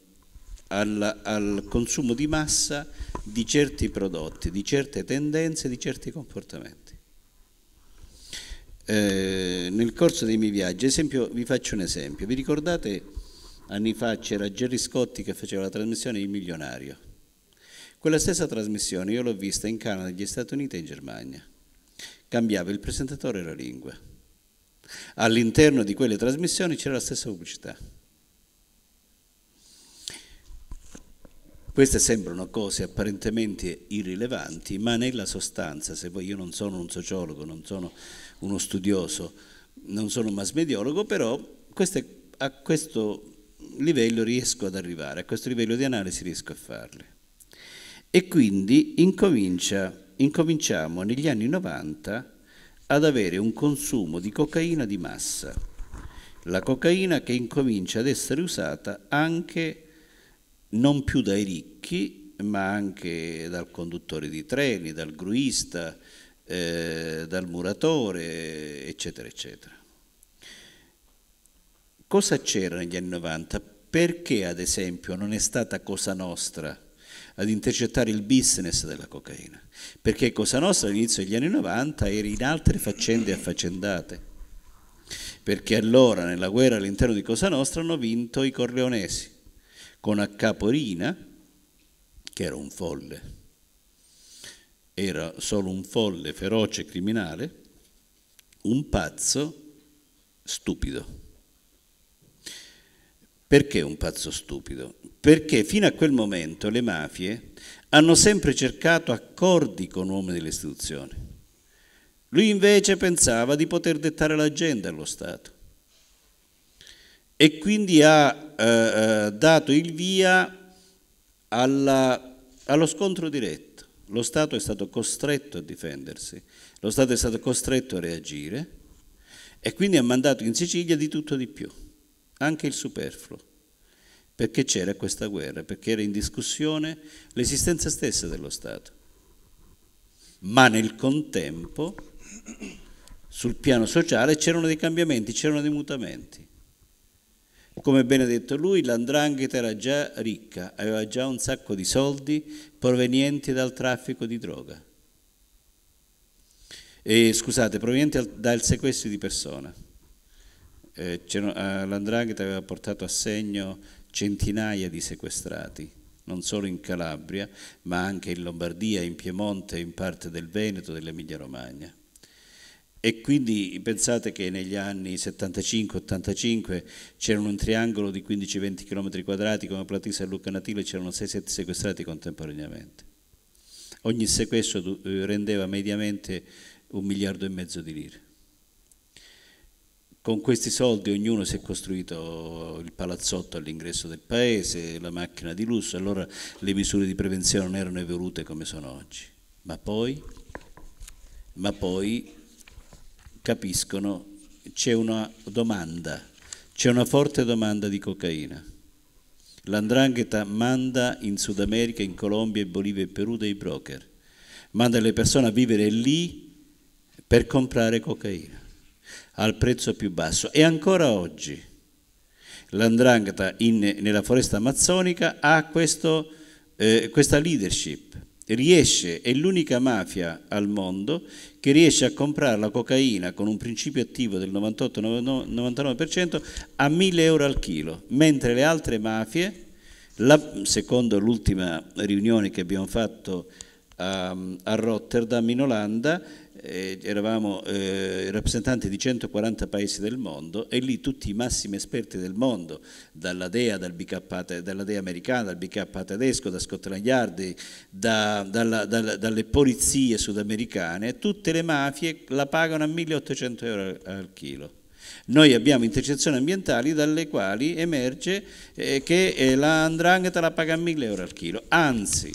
al, al consumo di massa di certi prodotti, di certe tendenze, di certi comportamenti. Eh, nel corso dei miei viaggi, esempio, vi faccio un esempio, vi ricordate anni fa c'era Gerry Scotti che faceva la trasmissione Il Milionario? Quella stessa trasmissione io l'ho vista in Canada, negli Stati Uniti e in Germania. Cambiava il presentatore e la lingua. All'interno di quelle trasmissioni c'era la stessa pubblicità. Queste sembrano cose apparentemente irrilevanti, ma nella sostanza, se poi io non sono un sociologo, non sono uno studioso, non sono mass mediologo, però queste, a questo livello riesco ad arrivare, a questo livello di analisi riesco a farle. E quindi incominciamo negli anni 90 ad avere un consumo di cocaina di massa, la cocaina che incomincia ad essere usata anche non più dai ricchi, ma anche dal conduttore di treni, dal gruista, eh, dal muratore, eccetera, eccetera. Cosa c'era negli anni 90? Perché, ad esempio, non è stata Cosa Nostra ad intercettare il business della cocaina? Perché Cosa Nostra all'inizio degli anni 90 era in altre faccende affaccendate perché allora nella guerra all'interno di Cosa Nostra hanno vinto i corleonesi con a Caporina, che era un folle, era solo un folle feroce criminale, un pazzo stupido. Perché un pazzo stupido? Perché fino a quel momento le mafie hanno sempre cercato accordi con uomini delle istituzioni. Lui invece pensava di poter dettare l'agenda allo Stato e quindi ha eh, eh, dato il via alla, allo scontro diretto. Lo Stato è stato costretto a difendersi, lo Stato è stato costretto a reagire e quindi ha mandato in Sicilia di tutto di più, anche il superfluo, perché c'era questa guerra, perché era in discussione l'esistenza stessa dello Stato. Ma nel contempo, sul piano sociale, c'erano dei cambiamenti, c'erano dei mutamenti. Come ben detto lui, l'andrangheta era già ricca, aveva già un sacco di soldi provenienti dal traffico di droga. E, scusate, provenienti dal sequestro di persona. Eh, eh, L'andrangheta aveva portato a segno centinaia di sequestrati, non solo in Calabria, ma anche in Lombardia, in Piemonte, in parte del Veneto, dell'Emilia Romagna. E quindi pensate che negli anni 75-85 c'erano un triangolo di 15-20 km quadrati come Platisa e Luca Natile, c'erano 6-7 sequestrati contemporaneamente. Ogni sequestro eh, rendeva mediamente un miliardo e mezzo di lire. Con questi soldi ognuno si è costruito il palazzotto all'ingresso del paese, la macchina di lusso, allora le misure di prevenzione non erano evolute come sono oggi. Ma poi, ma poi capiscono c'è una domanda, c'è una forte domanda di cocaina. L'andrangheta manda in Sud America, in Colombia, in Bolivia e Perù dei broker, manda le persone a vivere lì per comprare cocaina al prezzo più basso. E ancora oggi l'andrangheta nella foresta amazzonica ha questo, eh, questa leadership, riesce, è l'unica mafia al mondo che riesce a comprare la cocaina con un principio attivo del 98-99% a 1000 euro al chilo, mentre le altre mafie, la, secondo l'ultima riunione che abbiamo fatto a, ehm, a Rotterdam in Olanda, eh, eravamo eh, rappresentanti di 140 paesi del mondo e lì tutti i massimi esperti del mondo, dalla DEA, dal BK, dalla DEA americana, dal BK tedesco, da Scotland Yard, da, dalla, dalla, dalle polizie sudamericane, tutte le mafie la pagano a 1800 euro al chilo. Noi abbiamo intercezioni ambientali dalle quali emerge eh, che eh, la andrangheta la paga a 1000 euro al chilo, anzi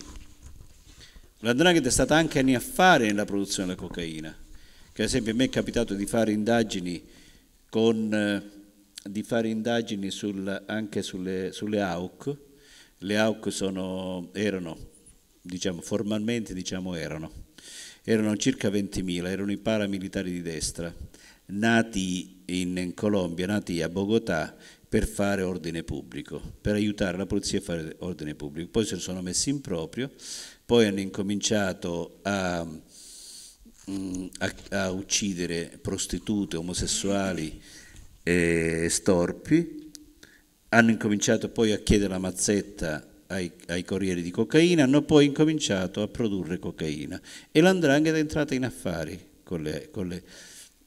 la Drangheta è stata anche anni a fare nella produzione della cocaina, che ad esempio a me è capitato di fare indagini, con, eh, di fare indagini sul, anche sulle, sulle, AUC. Le AUC sono, erano, diciamo, formalmente diciamo erano, erano circa 20.000, erano i paramilitari di destra, nati in, in Colombia, nati a Bogotà per fare ordine pubblico, per aiutare la polizia a fare ordine pubblico. Poi se lo sono messi in proprio, poi hanno incominciato a, mm, a, a uccidere prostitute, omosessuali e storpi, hanno incominciato poi a chiedere la mazzetta ai, ai corrieri di cocaina, hanno poi incominciato a produrre cocaina e l'andrangheta è entrata in affari con le, con le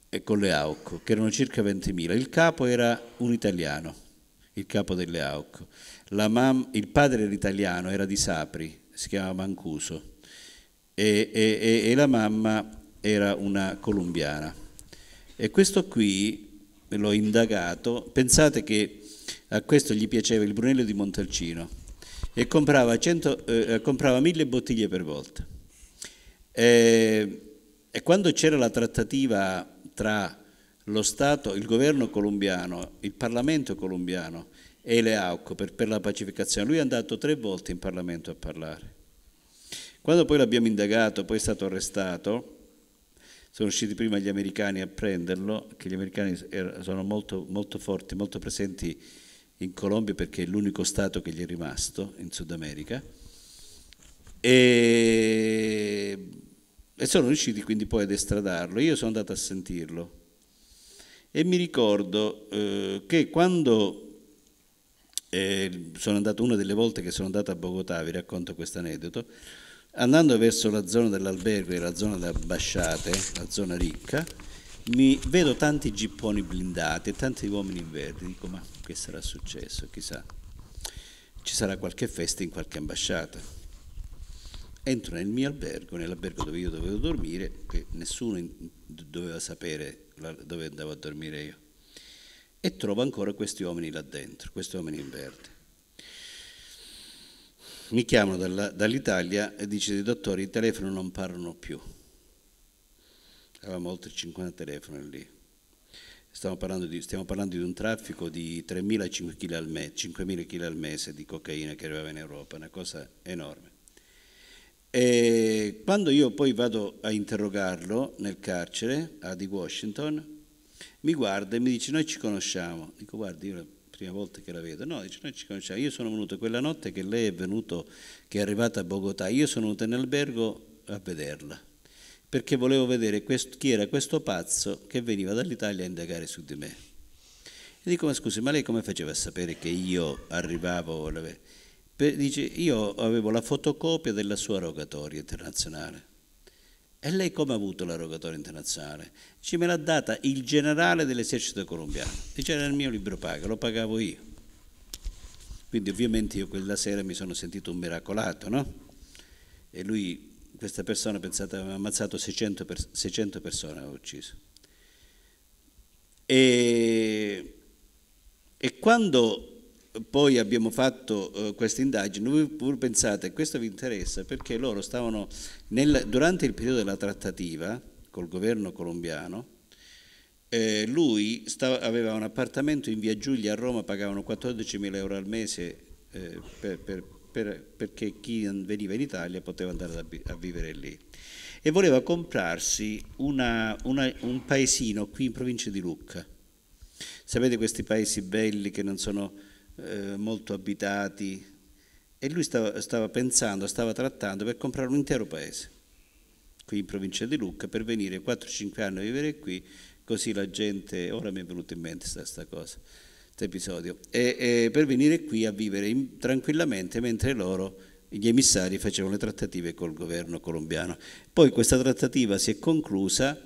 eh, con le AUC, che erano circa 20.000. Il capo era un italiano, il capo delle AUC. Mam, il padre era italiano, era di Sapri, si chiamava Mancuso, e, e, e, la mamma era una colombiana. E questo qui l'ho indagato, pensate che a questo gli piaceva il Brunello di Montalcino e comprava, 100, eh, comprava mille bottiglie per volta. E, e quando c'era la trattativa tra lo Stato, il governo colombiano, il Parlamento colombiano e Eleauco per, per la pacificazione. Lui è andato tre volte in Parlamento a parlare. Quando poi l'abbiamo indagato, poi è stato arrestato, sono usciti prima gli americani a prenderlo, che gli americani er-, sono molto, molto forti, molto presenti in Colombia perché è l'unico stato che gli è rimasto in Sud America e, e, sono riusciti quindi poi ad estradarlo. Io sono andato a sentirlo e mi ricordo eh, che quando e sono andato una delle volte che sono andato a Bogotà, vi racconto questo aneddoto, andando verso la zona dell'albergo e la zona delle ambasciate, la zona ricca, mi vedo tanti gipponi blindati e tanti uomini in verde, dico ma che sarà successo, chissà, ci sarà qualche festa in qualche ambasciata. Entro nel mio albergo, nell'albergo dove io dovevo dormire, che nessuno doveva sapere dove andavo a dormire io e trova ancora questi uomini là dentro, questi uomini in verde. Mi chiamano dalla, dall'Italia e dice ai dottori i telefoni non parlano più. Avevamo oltre 50 telefoni lì. Stiamo parlando, di, stiamo parlando di, un traffico di 3.000-5.000 kg al, me, al mese di cocaina che arrivava in Europa, una cosa enorme. E quando io poi vado a interrogarlo nel carcere a di Washington, mi guarda e mi dice noi ci conosciamo. Dico guardi, io la prima volta che la vedo. No, dice noi ci conosciamo. Io sono venuto quella notte che lei è venuto, che è arrivata a Bogotà. Io sono venuto in albergo a vederla perché volevo vedere questo, chi era questo pazzo che veniva dall'Italia a indagare su di me. E dico, ma scusi, ma lei come faceva a sapere che io arrivavo? Per, dice, io avevo la fotocopia della sua rogatoria internazionale. E lei come ha avuto la rogatoria internazionale? Ci me l'ha data il generale dell'esercito colombiano, Dice, era il mio libro paga, lo pagavo io. Quindi ovviamente io quella sera mi sono sentito un miracolato, no? E lui, questa persona, pensate, aveva ammazzato 600, per, 600 persone, aveva ucciso. E, e quando poi abbiamo fatto uh, questa indagine, voi pur pensate, questo vi interessa perché loro stavano, nel, durante il periodo della trattativa col governo colombiano, eh, lui stava, aveva un appartamento in via Giulia a Roma, pagavano 14.000 euro al mese eh, per, per, per, perché chi veniva in Italia poteva andare a, a vivere lì e voleva comprarsi una, una, un paesino qui in provincia di Lucca. Sapete questi paesi belli che non sono eh, molto abitati e lui stava, stava pensando, stava trattando per comprare un intero paese qui in provincia di Lucca per venire 4-5 anni a vivere qui così la gente, ora mi è venuto in mente questa cosa, questo episodio, e, e, per venire qui a vivere in, tranquillamente mentre loro, gli emissari, facevano le trattative col governo colombiano. Poi questa trattativa si è conclusa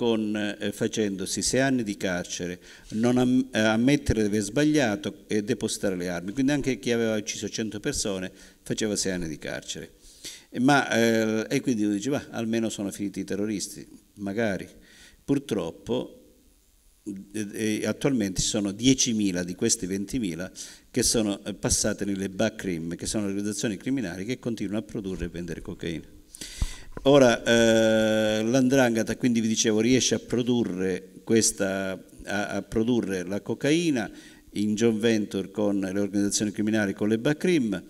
con, eh, facendosi sei anni di carcere, non am eh, ammettere di aver sbagliato e depostare le armi. Quindi anche chi aveva ucciso 100 persone faceva sei anni di carcere. E, ma, eh, e quindi lui diceva, almeno sono finiti i terroristi, magari. Purtroppo eh, attualmente ci sono 10.000 di questi 20.000 che sono eh, passate nelle backrim, che sono organizzazioni criminali che continuano a produrre e vendere cocaina. Ora, eh, l'andrangheta, quindi vi dicevo, riesce a produrre, questa, a, a produrre la cocaina in John Venture con le organizzazioni criminali, con le Bacrim,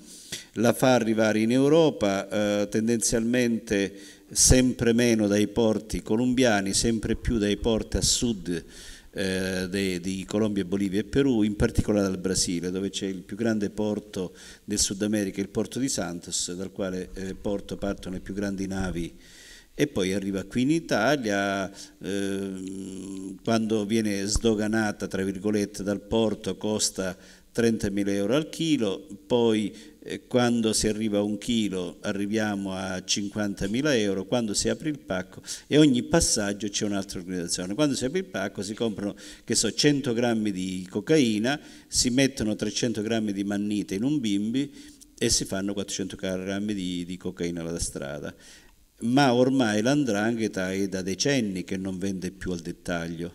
la fa arrivare in Europa eh, tendenzialmente sempre meno dai porti colombiani, sempre più dai porti a sud eh, de, di Colombia, Bolivia e Perù, in particolare dal Brasile, dove c'è il più grande porto del Sud America, il porto di Santos, dal quale eh, porto partono le più grandi navi e poi arriva qui in Italia, eh, quando viene sdoganata tra virgolette dal porto costa 30.000 euro al chilo, poi eh, quando si arriva a un chilo arriviamo a 50.000 euro, quando si apre il pacco e ogni passaggio c'è un'altra organizzazione. Quando si apre il pacco si comprano che so, 100 grammi di cocaina, si mettono 300 grammi di mannite in un bimbi e si fanno 400 grammi di, di cocaina alla strada. Ma ormai l'andrangheta è da decenni che non vende più al dettaglio.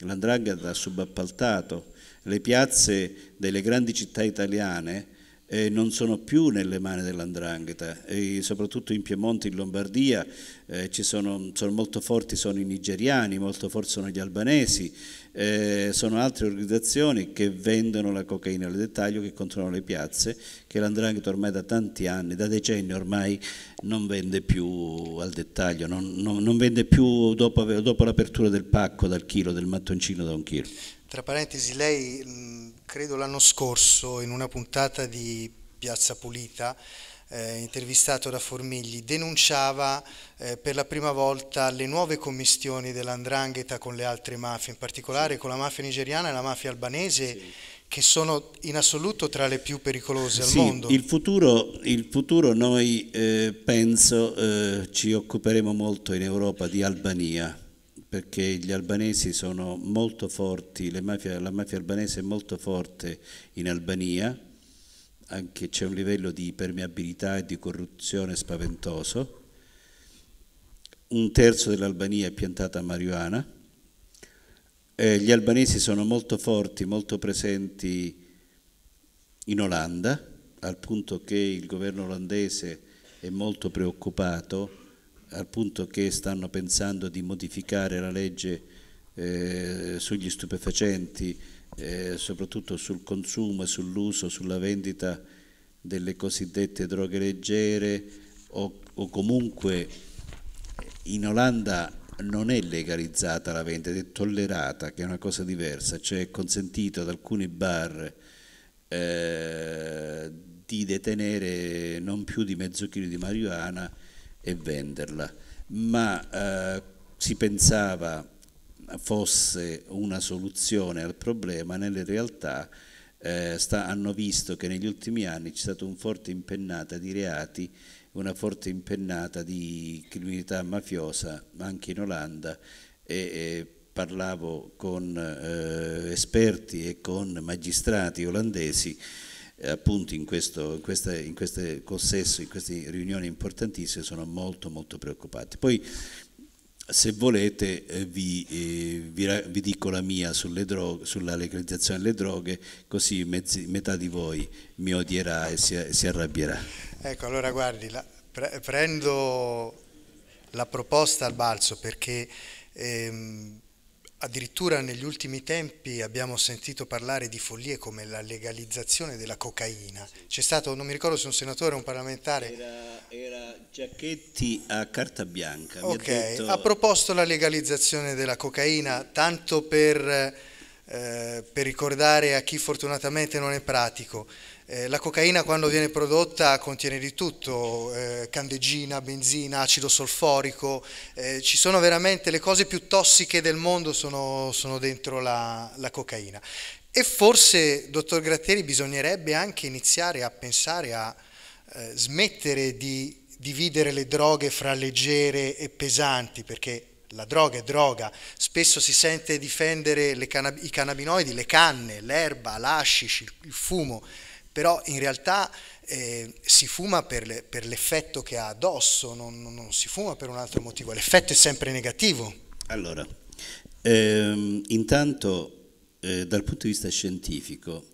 L'andrangheta ha subappaltato. Le piazze delle grandi città italiane eh, non sono più nelle mani dell'andrangheta, soprattutto in Piemonte, in Lombardia, eh, sono, sono molto forti sono i nigeriani, molto forti sono gli albanesi, eh, sono altre organizzazioni che vendono la cocaina al dettaglio, che controllano le piazze, che l'andrangheta ormai da tanti anni, da decenni ormai non vende più al dettaglio, non, non, non vende più dopo, dopo l'apertura del pacco dal chilo, del mattoncino da un chilo.
Tra parentesi, lei mm, credo l'anno scorso, in una puntata di Piazza Pulita, eh, intervistato da Formigli, denunciava eh, per la prima volta le nuove commissioni dell'andrangheta con le altre mafie, in particolare con la mafia nigeriana e la mafia albanese. Sì. che sono in assoluto tra le più pericolose al sì, mondo. Il
futuro, il futuro noi eh, penso eh, ci occuperemo molto in Europa di Albania, perché gli albanesi sono molto forti, mafie, la mafia albanese è molto forte in Albania, anche c'è un livello di permeabilità e di corruzione spaventoso, un terzo dell'Albania è piantata a marijuana, eh, gli albanesi sono molto forti, molto presenti in Olanda, al punto che il governo olandese è molto preoccupato al punto che stanno pensando di modificare la legge eh, sugli stupefacenti, eh, soprattutto sul consumo, sull'uso, sulla vendita delle cosiddette droghe leggere o, o, comunque in Olanda non è legalizzata la vendita, è tollerata, che è una cosa diversa, cioè è consentito ad alcuni bar eh, di detenere non più di mezzo chilo di marijuana e venderla, ma eh, si pensava fosse una soluzione al problema, nelle realtà eh, sta, hanno visto che negli ultimi anni c'è stata una forte impennata di reati, una forte impennata di criminalità mafiosa, anche in Olanda, e, e parlavo con eh, esperti e con magistrati olandesi eh, appunto in questo, in queste, in queste consesso, in queste riunioni importantissime sono molto molto preoccupati. Poi se volete eh, vi, eh, vi, vi dico la mia droghe, sulla legalizzazione delle droghe, così mezzi, metà di voi mi odierà e si, si arrabbierà.
Ecco, allora guardi, la, pre, prendo la proposta al balzo perché ehm, Addirittura negli ultimi tempi abbiamo sentito parlare di follie come la legalizzazione della cocaina. C'è stato, non mi ricordo se un senatore o un parlamentare... Era, era Giacchetti
a carta bianca. Ok, detto... ha,
proposto la legalizzazione della cocaina tanto per, eh, per ricordare a chi fortunatamente non è pratico. Eh, la cocaina quando viene prodotta contiene di tutto, eh, candeggina, benzina, acido solforico, eh, ci sono veramente le cose più tossiche del mondo sono, sono dentro la, la cocaina. E forse, dottor Gratteri, bisognerebbe anche iniziare a pensare a eh, smettere di dividere le droghe fra leggere e pesanti, perché la droga è droga. Spesso si sente difendere cannab i cannabinoidi, le canne, l'erba, l'ascici, il fumo però in realtà eh, si fuma per, le, per, l'effetto che ha addosso, non, non, non, si fuma per un altro motivo, l'effetto è sempre negativo.
Allora, ehm, intanto eh, dal punto di vista scientifico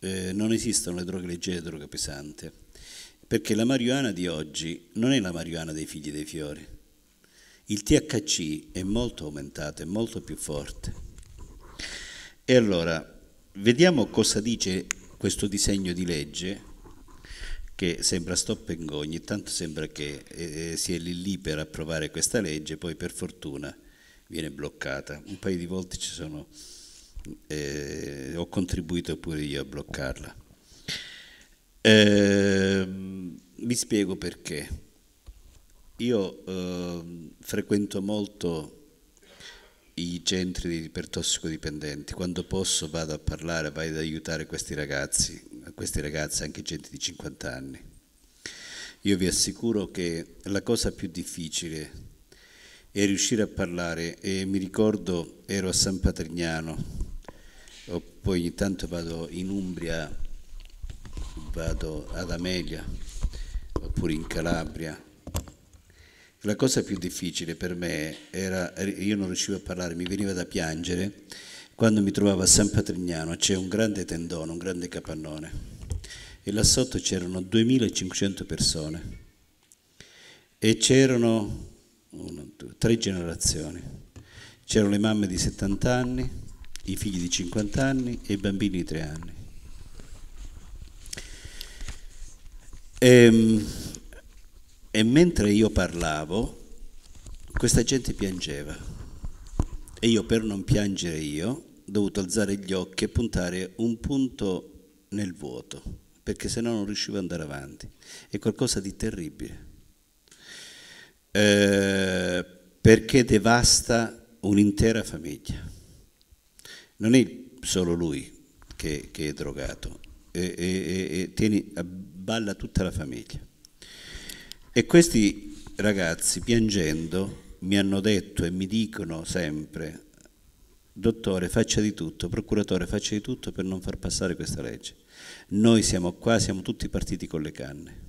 eh, non esistono le droghe leggere e le droghe pesanti, perché la marijuana di oggi non è la marijuana dei figli dei fiori. Il THC è molto aumentato, è molto più forte. E allora, vediamo cosa dice questo disegno di legge che sembra stop and go, ogni tanto sembra che eh, eh, si è lì lì per approvare questa legge, poi per fortuna viene bloccata. Un paio di volte ci sono, eh, ho contribuito pure io a bloccarla. Eh, vi spiego perché. Io ehm, frequento molto i centri per tossicodipendenti. Quando posso vado a parlare, vai ad aiutare questi ragazzi, questi ragazzi anche gente di 50 anni. Io vi assicuro che la cosa più difficile è riuscire a parlare e mi ricordo ero a San Patrignano, poi ogni tanto vado in Umbria, vado ad Amelia oppure in Calabria la cosa più difficile per me era, io non riuscivo a parlare, mi veniva da piangere quando mi trovavo a San Patrignano, c'è un grande tendone, un grande capannone e là sotto c'erano 2500 persone e c'erano tre generazioni, c'erano le mamme di 70 anni, i figli di 50 anni e i bambini di 3 anni. E, ehm, e mentre io parlavo, questa gente piangeva. E io per non piangere io, ho dovuto alzare gli occhi e puntare un punto nel vuoto, perché sennò non riuscivo ad andare avanti. È qualcosa di terribile. Eh, perché devasta un'intera famiglia. Non è solo lui che, che è drogato, e, e, e, tieni, balla tutta la famiglia. E questi ragazzi piangendo mi hanno detto e mi dicono sempre, dottore faccia di tutto, procuratore faccia di tutto per non far passare questa legge. Noi siamo qua, siamo tutti partiti con le canne.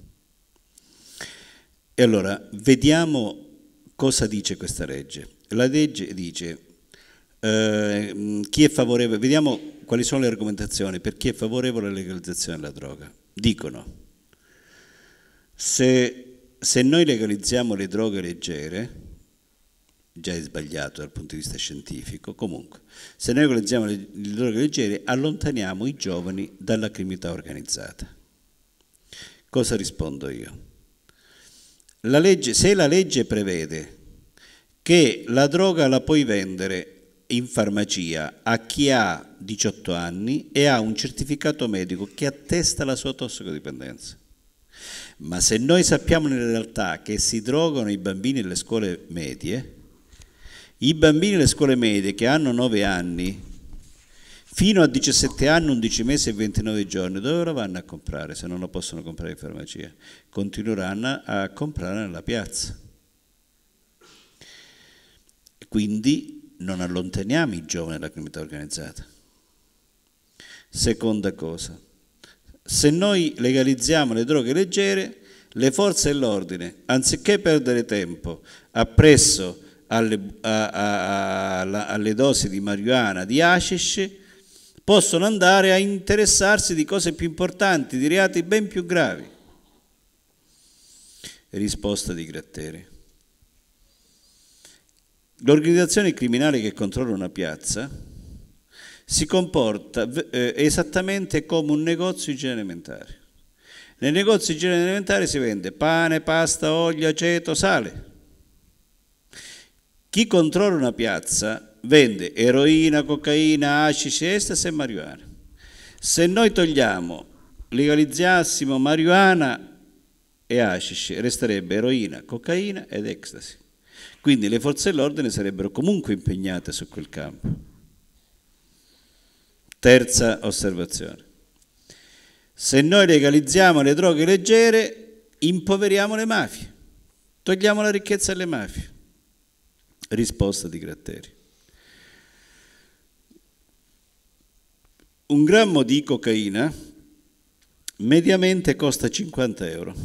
E allora vediamo cosa dice questa legge. La legge dice eh, mm, chi è favorevole, vediamo quali sono le argomentazioni per chi è favorevole alla legalizzazione della droga. Dicono se se noi legalizziamo le droghe leggere, già è sbagliato dal punto di vista scientifico, comunque, se noi legalizziamo le, le droghe leggere allontaniamo i giovani dalla criminalità organizzata. Cosa rispondo io? La legge, se la legge prevede che la droga la puoi vendere in farmacia a chi ha 18 anni e ha un certificato medico che attesta la sua tossicodipendenza. Ma se noi sappiamo in realtà che si drogano i bambini nelle scuole medie, i bambini nelle scuole medie che hanno 9 anni, fino a 17 anni, 11 mesi e 29 giorni, dove lo vanno a comprare se non lo possono comprare in farmacia? Continueranno a comprare nella piazza. Quindi non allontaniamo i giovani dalla criminalità organizzata. Seconda cosa, se noi legalizziamo le droghe leggere, le forze dell'ordine, anziché perdere tempo appresso alle, a, a, a, alle dosi di marijuana, di hashish, possono andare a interessarsi di cose più importanti, di reati ben più gravi. Risposta di Gratteri. L'organizzazione criminale che controlla una piazza si comporta eh, esattamente come un negozio di igiene alimentare. Nei negozi di igiene alimentare si vende pane, pasta, olio, aceto, sale. Chi controlla una piazza vende eroina, cocaina, acice, estasi e marijuana. Se noi togliamo, legalizzassimo marijuana e acice, resterebbe eroina, cocaina ed ecstasy. Quindi le forze dell'ordine sarebbero comunque impegnate su quel campo. Terza osservazione. Se noi legalizziamo le droghe leggere, impoveriamo le mafie, togliamo la ricchezza alle mafie. Risposta di Gratteri. Un grammo di cocaina mediamente costa 50 euro,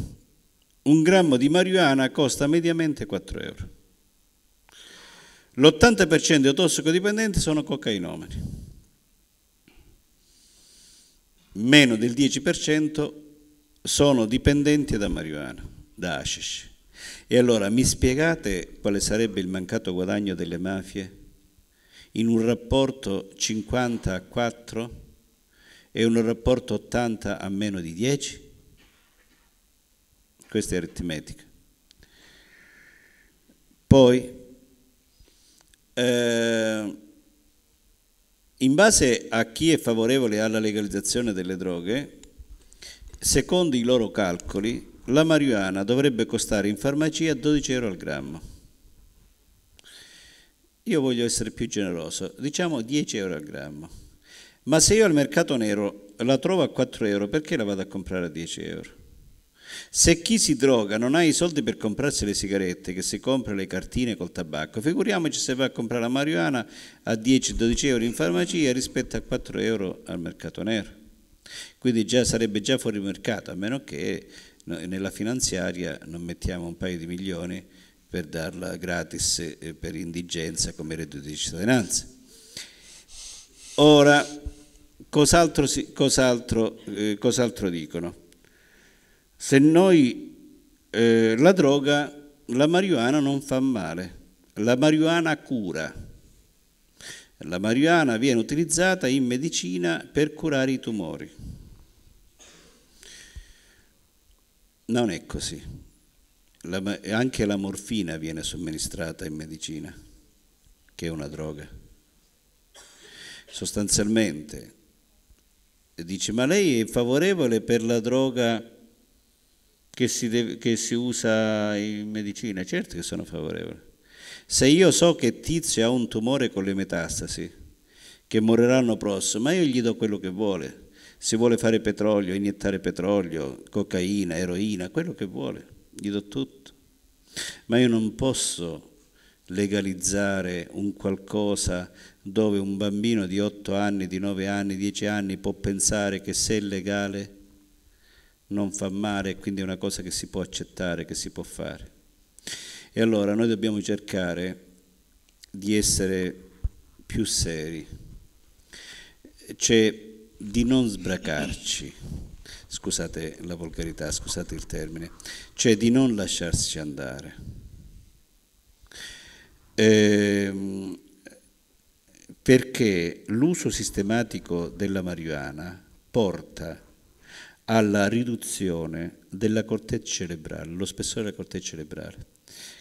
un grammo di marijuana costa mediamente 4 euro. L'80% dei tossicodipendenti sono cocainomani meno del 10% sono dipendenti da marijuana, da hashish. E allora mi spiegate quale sarebbe il mancato guadagno delle mafie in un rapporto 50 a 4 e un rapporto 80 a meno di 10? Questa è aritmetica. Poi, eh, in base a chi è favorevole alla legalizzazione delle droghe, secondo i loro calcoli, la marijuana dovrebbe costare in farmacia 12 euro al grammo. Io voglio essere più generoso, diciamo 10 euro al grammo. Ma se io al mercato nero la trovo a 4 euro, perché la vado a comprare a 10 euro? Se chi si droga non ha i soldi per comprarsi le sigarette, che si compra le cartine col tabacco, figuriamoci se va a comprare la marijuana a 10-12 euro in farmacia rispetto a 4 euro al mercato nero. Quindi già, sarebbe già fuori mercato, a meno che nella finanziaria non mettiamo un paio di milioni per darla gratis eh, per indigenza come reddito di cittadinanza. Ora, cos'altro, cos'altro, eh, cos'altro dicono? Se noi eh, la droga, la marijuana non fa male, la marijuana cura. La marijuana viene utilizzata in medicina per curare i tumori. Non è così. La, anche la morfina viene somministrata in medicina, che è una droga. Sostanzialmente dice, ma lei è favorevole per la droga che si, deve, che si usa in medicina, certo che sono favorevole. Se io so che Tizio ha un tumore con le metastasi, che morirà l'anno prossimo, ma io gli do quello che vuole. Se vuole fare petrolio, iniettare petrolio, cocaina, eroina, quello che vuole, gli do tutto. Ma io non posso legalizzare un qualcosa dove un bambino di 8 anni, di 9 anni, 10 anni può pensare che se è legale non fa male quindi è una cosa che si può accettare, che si può fare. E allora noi dobbiamo cercare di essere più seri, cioè di non sbracarci, scusate la volgarità, scusate il termine, cioè di non lasciarsi andare. Ehm, perché l'uso sistematico della marijuana porta alla riduzione della corteccia cerebrale, lo spessore della corteccia cerebrale,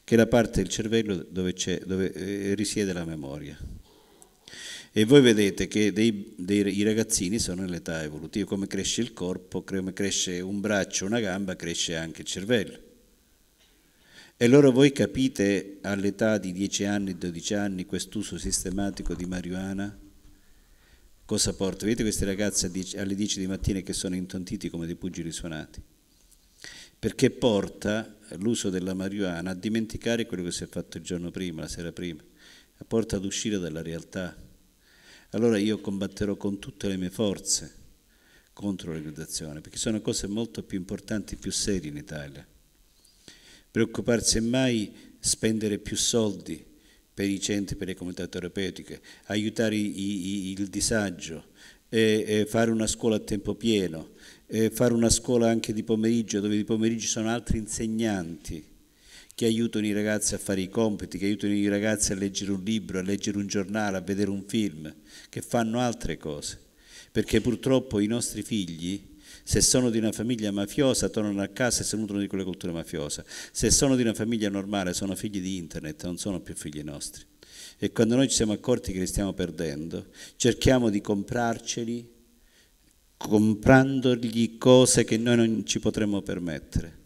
che è la parte del cervello dove, dove eh, risiede la memoria. E voi vedete che dei, dei, i ragazzini sono nell'età evolutiva, come cresce il corpo, come cresce un braccio, una gamba, cresce anche il cervello. E allora voi capite all'età di 10 anni, 12 anni, quest'uso sistematico di marijuana? cosa porta? Vedete questi ragazzi alle 10 di mattina che sono intontiti come dei pugili suonati? Perché porta l'uso della marijuana a dimenticare quello che si è fatto il giorno prima, la sera prima, porta ad uscire dalla realtà. Allora io combatterò con tutte le mie forze contro l'educazione, perché sono cose molto più importanti, più serie in Italia. Preoccuparsi è mai spendere più soldi, per i centri per le comunità terapeutiche, aiutare i, i, il disagio, e, e fare una scuola a tempo pieno, fare una scuola anche di pomeriggio, dove di pomeriggio sono altri insegnanti che aiutano i ragazzi a fare i compiti, che aiutano i ragazzi a leggere un libro, a leggere un giornale, a vedere un film, che fanno altre cose. Perché purtroppo i nostri figli se sono di una famiglia mafiosa tornano a casa e si nutrono di quella cultura mafiosa. Se sono di una famiglia normale sono figli di internet, non sono più figli nostri. E quando noi ci siamo accorti che li stiamo perdendo, cerchiamo di comprarceli comprandogli cose che noi non ci potremmo permettere,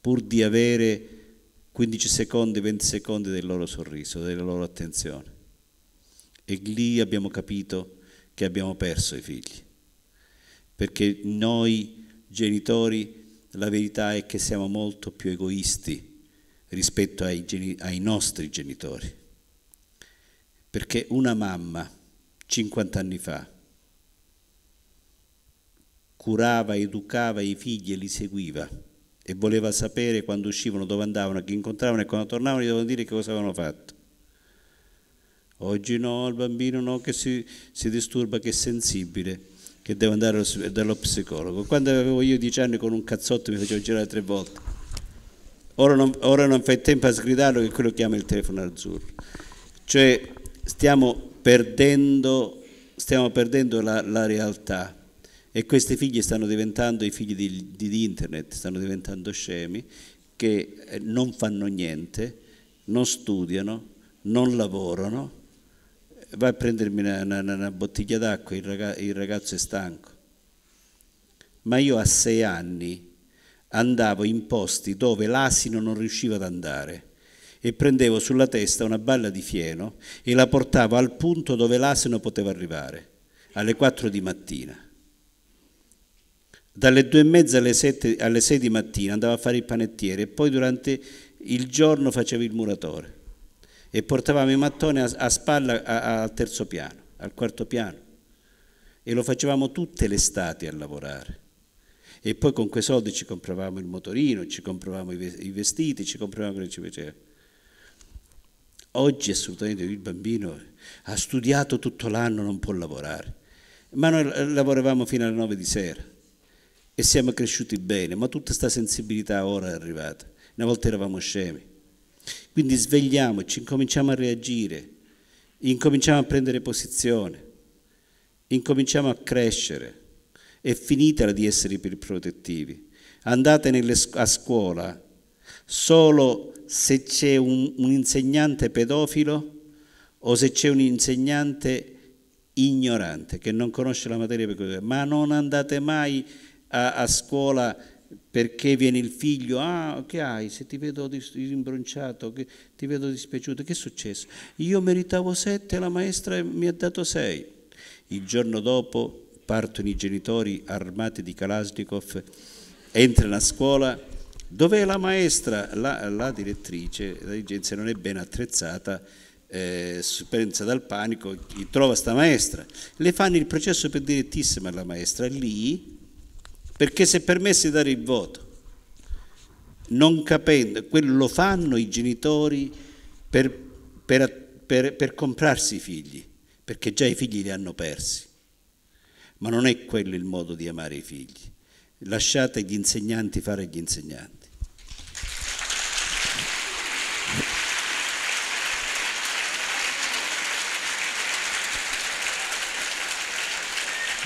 pur di avere 15 secondi, 20 secondi del loro sorriso, della loro attenzione. E lì abbiamo capito che abbiamo perso i figli perché noi genitori la verità è che siamo molto più egoisti rispetto ai, geni ai nostri genitori. Perché una mamma 50 anni fa curava, educava i figli e li seguiva e voleva sapere quando uscivano, dove andavano, chi incontravano e quando tornavano gli dovevano dire che cosa avevano fatto. Oggi no, il bambino no, che si, si disturba, che è sensibile che devo andare dallo psicologo. Quando avevo io dieci anni con un cazzotto mi facevo girare tre volte. Ora non, ora non fai tempo a sgridarlo che quello chiama il telefono azzurro. Cioè stiamo perdendo, stiamo perdendo la, la, realtà e questi figli stanno diventando, i figli di, di internet stanno diventando scemi che eh, non fanno niente, non studiano, non lavorano vai a prendermi una, una, una bottiglia d'acqua, il, raga, il ragazzo è stanco. Ma io a sei anni andavo in posti dove l'asino non riusciva ad andare e prendevo sulla testa una balla di fieno e la portavo al punto dove l'asino poteva arrivare, alle quattro di mattina. Dalle due e mezza alle, 7, alle 6 di mattina andavo a fare il panettiere e poi durante il giorno facevo il muratore e portavamo i mattoni a, a spalla a, al terzo piano, al quarto piano e lo facevamo tutte le estati a lavorare. E poi con quei soldi ci compravamo il motorino, ci compravamo i vestiti, ci compravamo quello che ci piaceva. Oggi assolutamente il bambino ha studiato tutto l'anno, non può lavorare. Ma noi lavoravamo fino alle nove di sera e siamo cresciuti bene, ma tutta questa sensibilità ora è arrivata. Una volta eravamo scemi. Quindi svegliamoci, incominciamo a reagire, incominciamo a prendere posizione, incominciamo a crescere. e finitela di essere iperprotettivi. Andate nelle, a scuola solo se c'è un, un insegnante pedofilo o se c'è un insegnante ignorante che non conosce la materia ma non andate mai a, a scuola perché viene il figlio, ah che hai, se ti vedo imbronciato, che ti vedo dispiaciuto, che è successo? Io meritavo sette, la maestra mi ha dato sei. Il giorno dopo partono i genitori armati di Kalashnikov, entrano a scuola, dov'è la maestra? La, la direttrice, la dirigenza non è ben attrezzata, eh, spensa dal panico, trova sta maestra, le fanno il processo per direttissima alla maestra, lì perché se permessi dare il voto, non capendo, quello lo fanno i genitori per, per, per, per comprarsi i figli, perché già i figli li hanno persi. Ma non è quello il modo di amare i figli. Lasciate gli insegnanti fare gli insegnanti.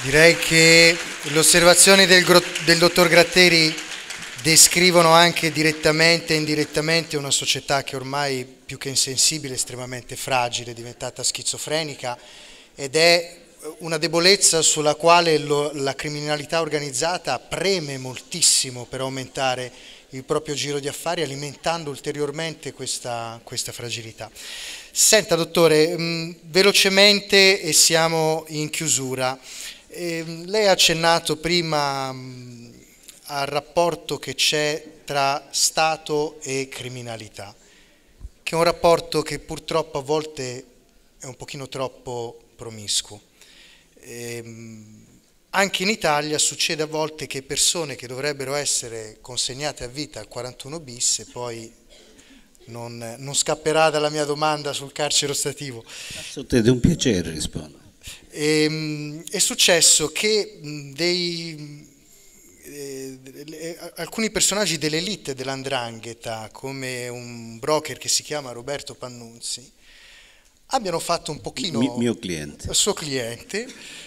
Direi che le osservazioni del, del dottor Gratteri descrivono anche direttamente e indirettamente una società che ormai più che insensibile, estremamente fragile, è diventata schizofrenica ed è eh, una debolezza sulla quale lo, la criminalità organizzata preme moltissimo per aumentare il proprio giro di affari alimentando ulteriormente questa, questa fragilità. Senta dottore, mh, mm, velocemente e siamo in chiusura. Ehm, lei ha accennato prima mh, mm, al rapporto che c'è tra Stato e criminalità, che è un rapporto che purtroppo a volte è un pochino troppo promiscuo. Eh, anche in Italia succede a volte che persone che dovrebbero essere consegnate a vita al 41 bis e poi non, non scapperà dalla mia domanda sul carcere ostativo. Assolutamente,
è un piacere rispondere.
E, ehm, è successo che dei, eh, eh alcuni personaggi dell'elite dell'andrangheta, come un broker che si chiama Roberto Pannunzi, abbiano fatto un pochino... Mi, mio cliente. Il suo cliente.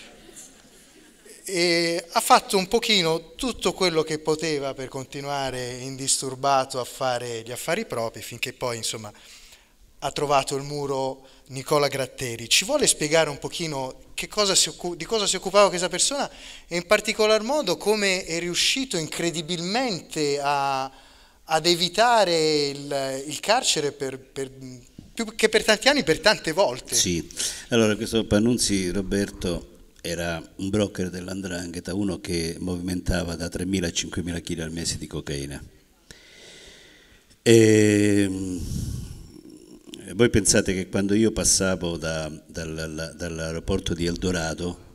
E ha fatto un pochino tutto quello che poteva per continuare indisturbato a fare gli affari propri, finché poi insomma ha trovato il muro Nicola Gratteri. Ci vuole spiegare un pochino cosa di cosa si occupava questa persona e in particolar modo come è riuscito incredibilmente a, ad evitare il, il carcere per, per, più che per tanti anni, per tante volte.
Sì, allora questo Panunzi Roberto era un broker dell'Andrangheta, uno che movimentava da 3.000 a 5.000 kg al mese di cocaina. E voi pensate che quando io passavo da, dal, dall'aeroporto di Eldorado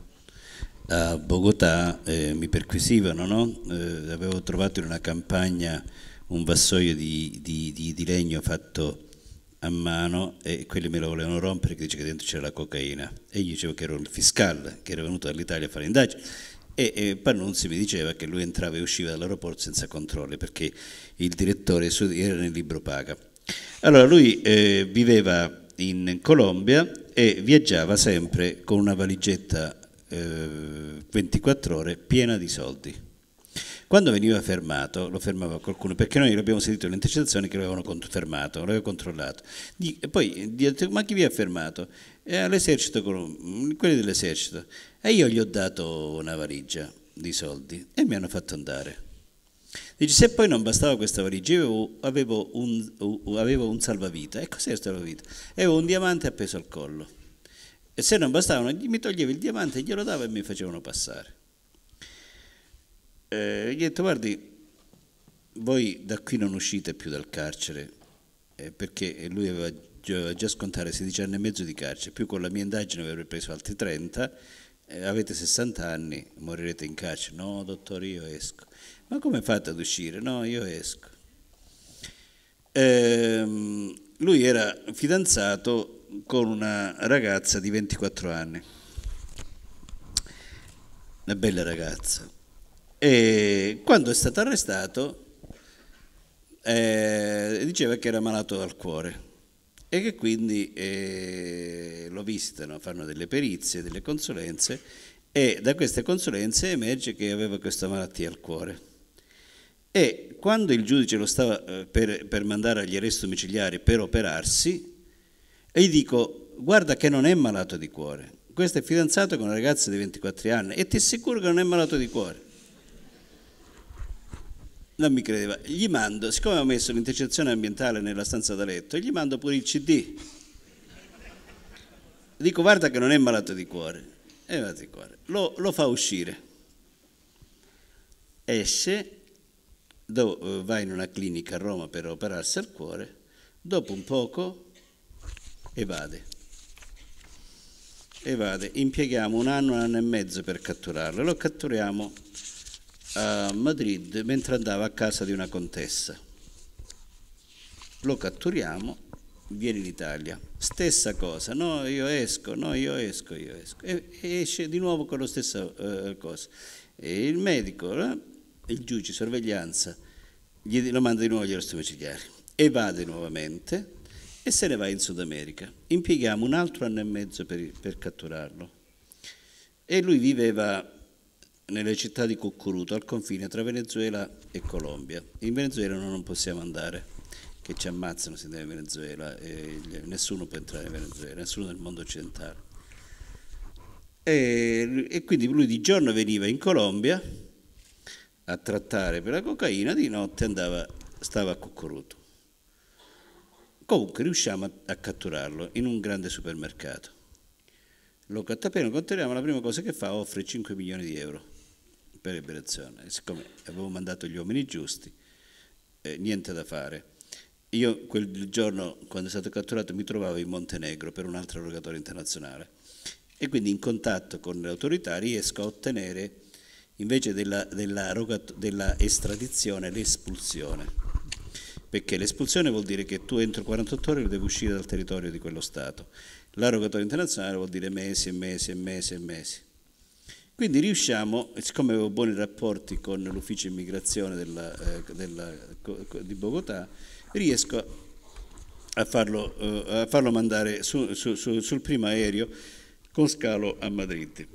a Bogotà eh, mi perquisivano, no? eh, avevo trovato in una campagna un vassoio di, di, di, di, legno fatto a mano e quelli me lo volevano rompere che dice che dentro c'era la cocaina e io dicevo che ero il fiscale che era venuto dall'Italia a fare indagini e, e Pannunzi mi diceva che lui entrava e usciva dall'aeroporto senza controlli perché il direttore era nel libro paga allora, lui eh, viveva in Colombia e viaggiava sempre con una valigetta eh, 24 ore piena di soldi. Quando veniva fermato, lo fermava qualcuno, perché noi abbiamo sentito le intercettazioni che lo avevano fermato, lo aveva controllato. E poi gli detto, ma chi vi ha fermato? Eh, all'esercito, mm, quelli dell'esercito. E io gli ho dato una valigia di soldi e mi hanno fatto andare. Dice, se poi non bastava questa valigia, avevo, avevo, un, avevo un salvavita. E cos'è il salvavita? Avevo un diamante appeso al collo. E se non bastavano, mi toglievo il diamante, glielo davo e mi facevano passare. Eh, gli ho detto, guardi, voi da qui non uscite più dal carcere, eh, perché lui aveva già, scontare 16 anni e mezzo di carcere, più con la mia indagine avrei preso altri 30, eh, avete 60 anni, morirete in carcere. No, dottore, io esco ma come fate ad uscire? No, io esco. Ehm, lui era fidanzato con una ragazza di 24 anni, una bella ragazza. E quando è stato arrestato eh, diceva che era malato al cuore e che quindi eh, lo visitano, fanno delle perizie, delle consulenze e da queste consulenze emerge che aveva questa malattia al cuore. E quando il giudice lo stava eh, per, per mandare agli arresti domiciliari per operarsi, gli dico, guarda che non è malato di cuore, questo è fidanzato con una ragazza di 24 anni e ti assicuro che non è malato di cuore. Non mi credeva. Gli mando, siccome ho messo l'intercezione ambientale nella stanza da letto, gli mando pure il CD. Dico guarda che non è malato di cuore. È malato di cuore. Lo, lo fa uscire. Esce do, eh, va in una clinica a Roma per operarsi al cuore, dopo un poco evade. Evade. Impieghiamo un anno, un anno e mezzo per catturarlo. Lo catturiamo a Madrid mentre andava a casa di una contessa. Lo catturiamo, viene in Italia. Stessa cosa, no io esco, no io esco, io esco. E esce di nuovo con la stessa uh, eh, cosa. E il medico... No? Eh, il giudice di sorveglianza gli, lo manda di nuovo agli arresti domiciliari, evade nuovamente e se ne va in Sud America. Impieghiamo un altro anno e mezzo per, per catturarlo. E lui viveva nelle città di Cuccuruto, al confine tra Venezuela e Colombia. In Venezuela noi non possiamo andare, che ci ammazzano se andiamo in Venezuela, nessuno può entrare in Venezuela, nessuno del mondo occidentale. E, e quindi lui di giorno veniva in Colombia a trattare per la cocaina, di notte andava, stava a Cucuruto. Comunque riusciamo a, a, catturarlo in un grande supermercato. Lo appena controlliamo, la prima cosa che fa offre 5 milioni di euro per liberazione. siccome avevo mandato gli uomini giusti, eh, niente da fare. Io quel giorno, quando è stato catturato, mi trovavo in Montenegro per un altro rogatorio internazionale e quindi in contatto con le autorità riesco a ottenere invece della, della, della estradizione l'espulsione, perché l'espulsione vuol dire che tu entro 48 ore devi uscire dal territorio di quello Stato, la rogatoria internazionale vuol dire mesi e mesi e mesi e mesi. Quindi riusciamo, siccome avevo buoni rapporti con l'ufficio immigrazione della, eh, della, di Bogotà, riesco a farlo, eh, a farlo mandare su, su, su, sul primo aereo con scalo a Madrid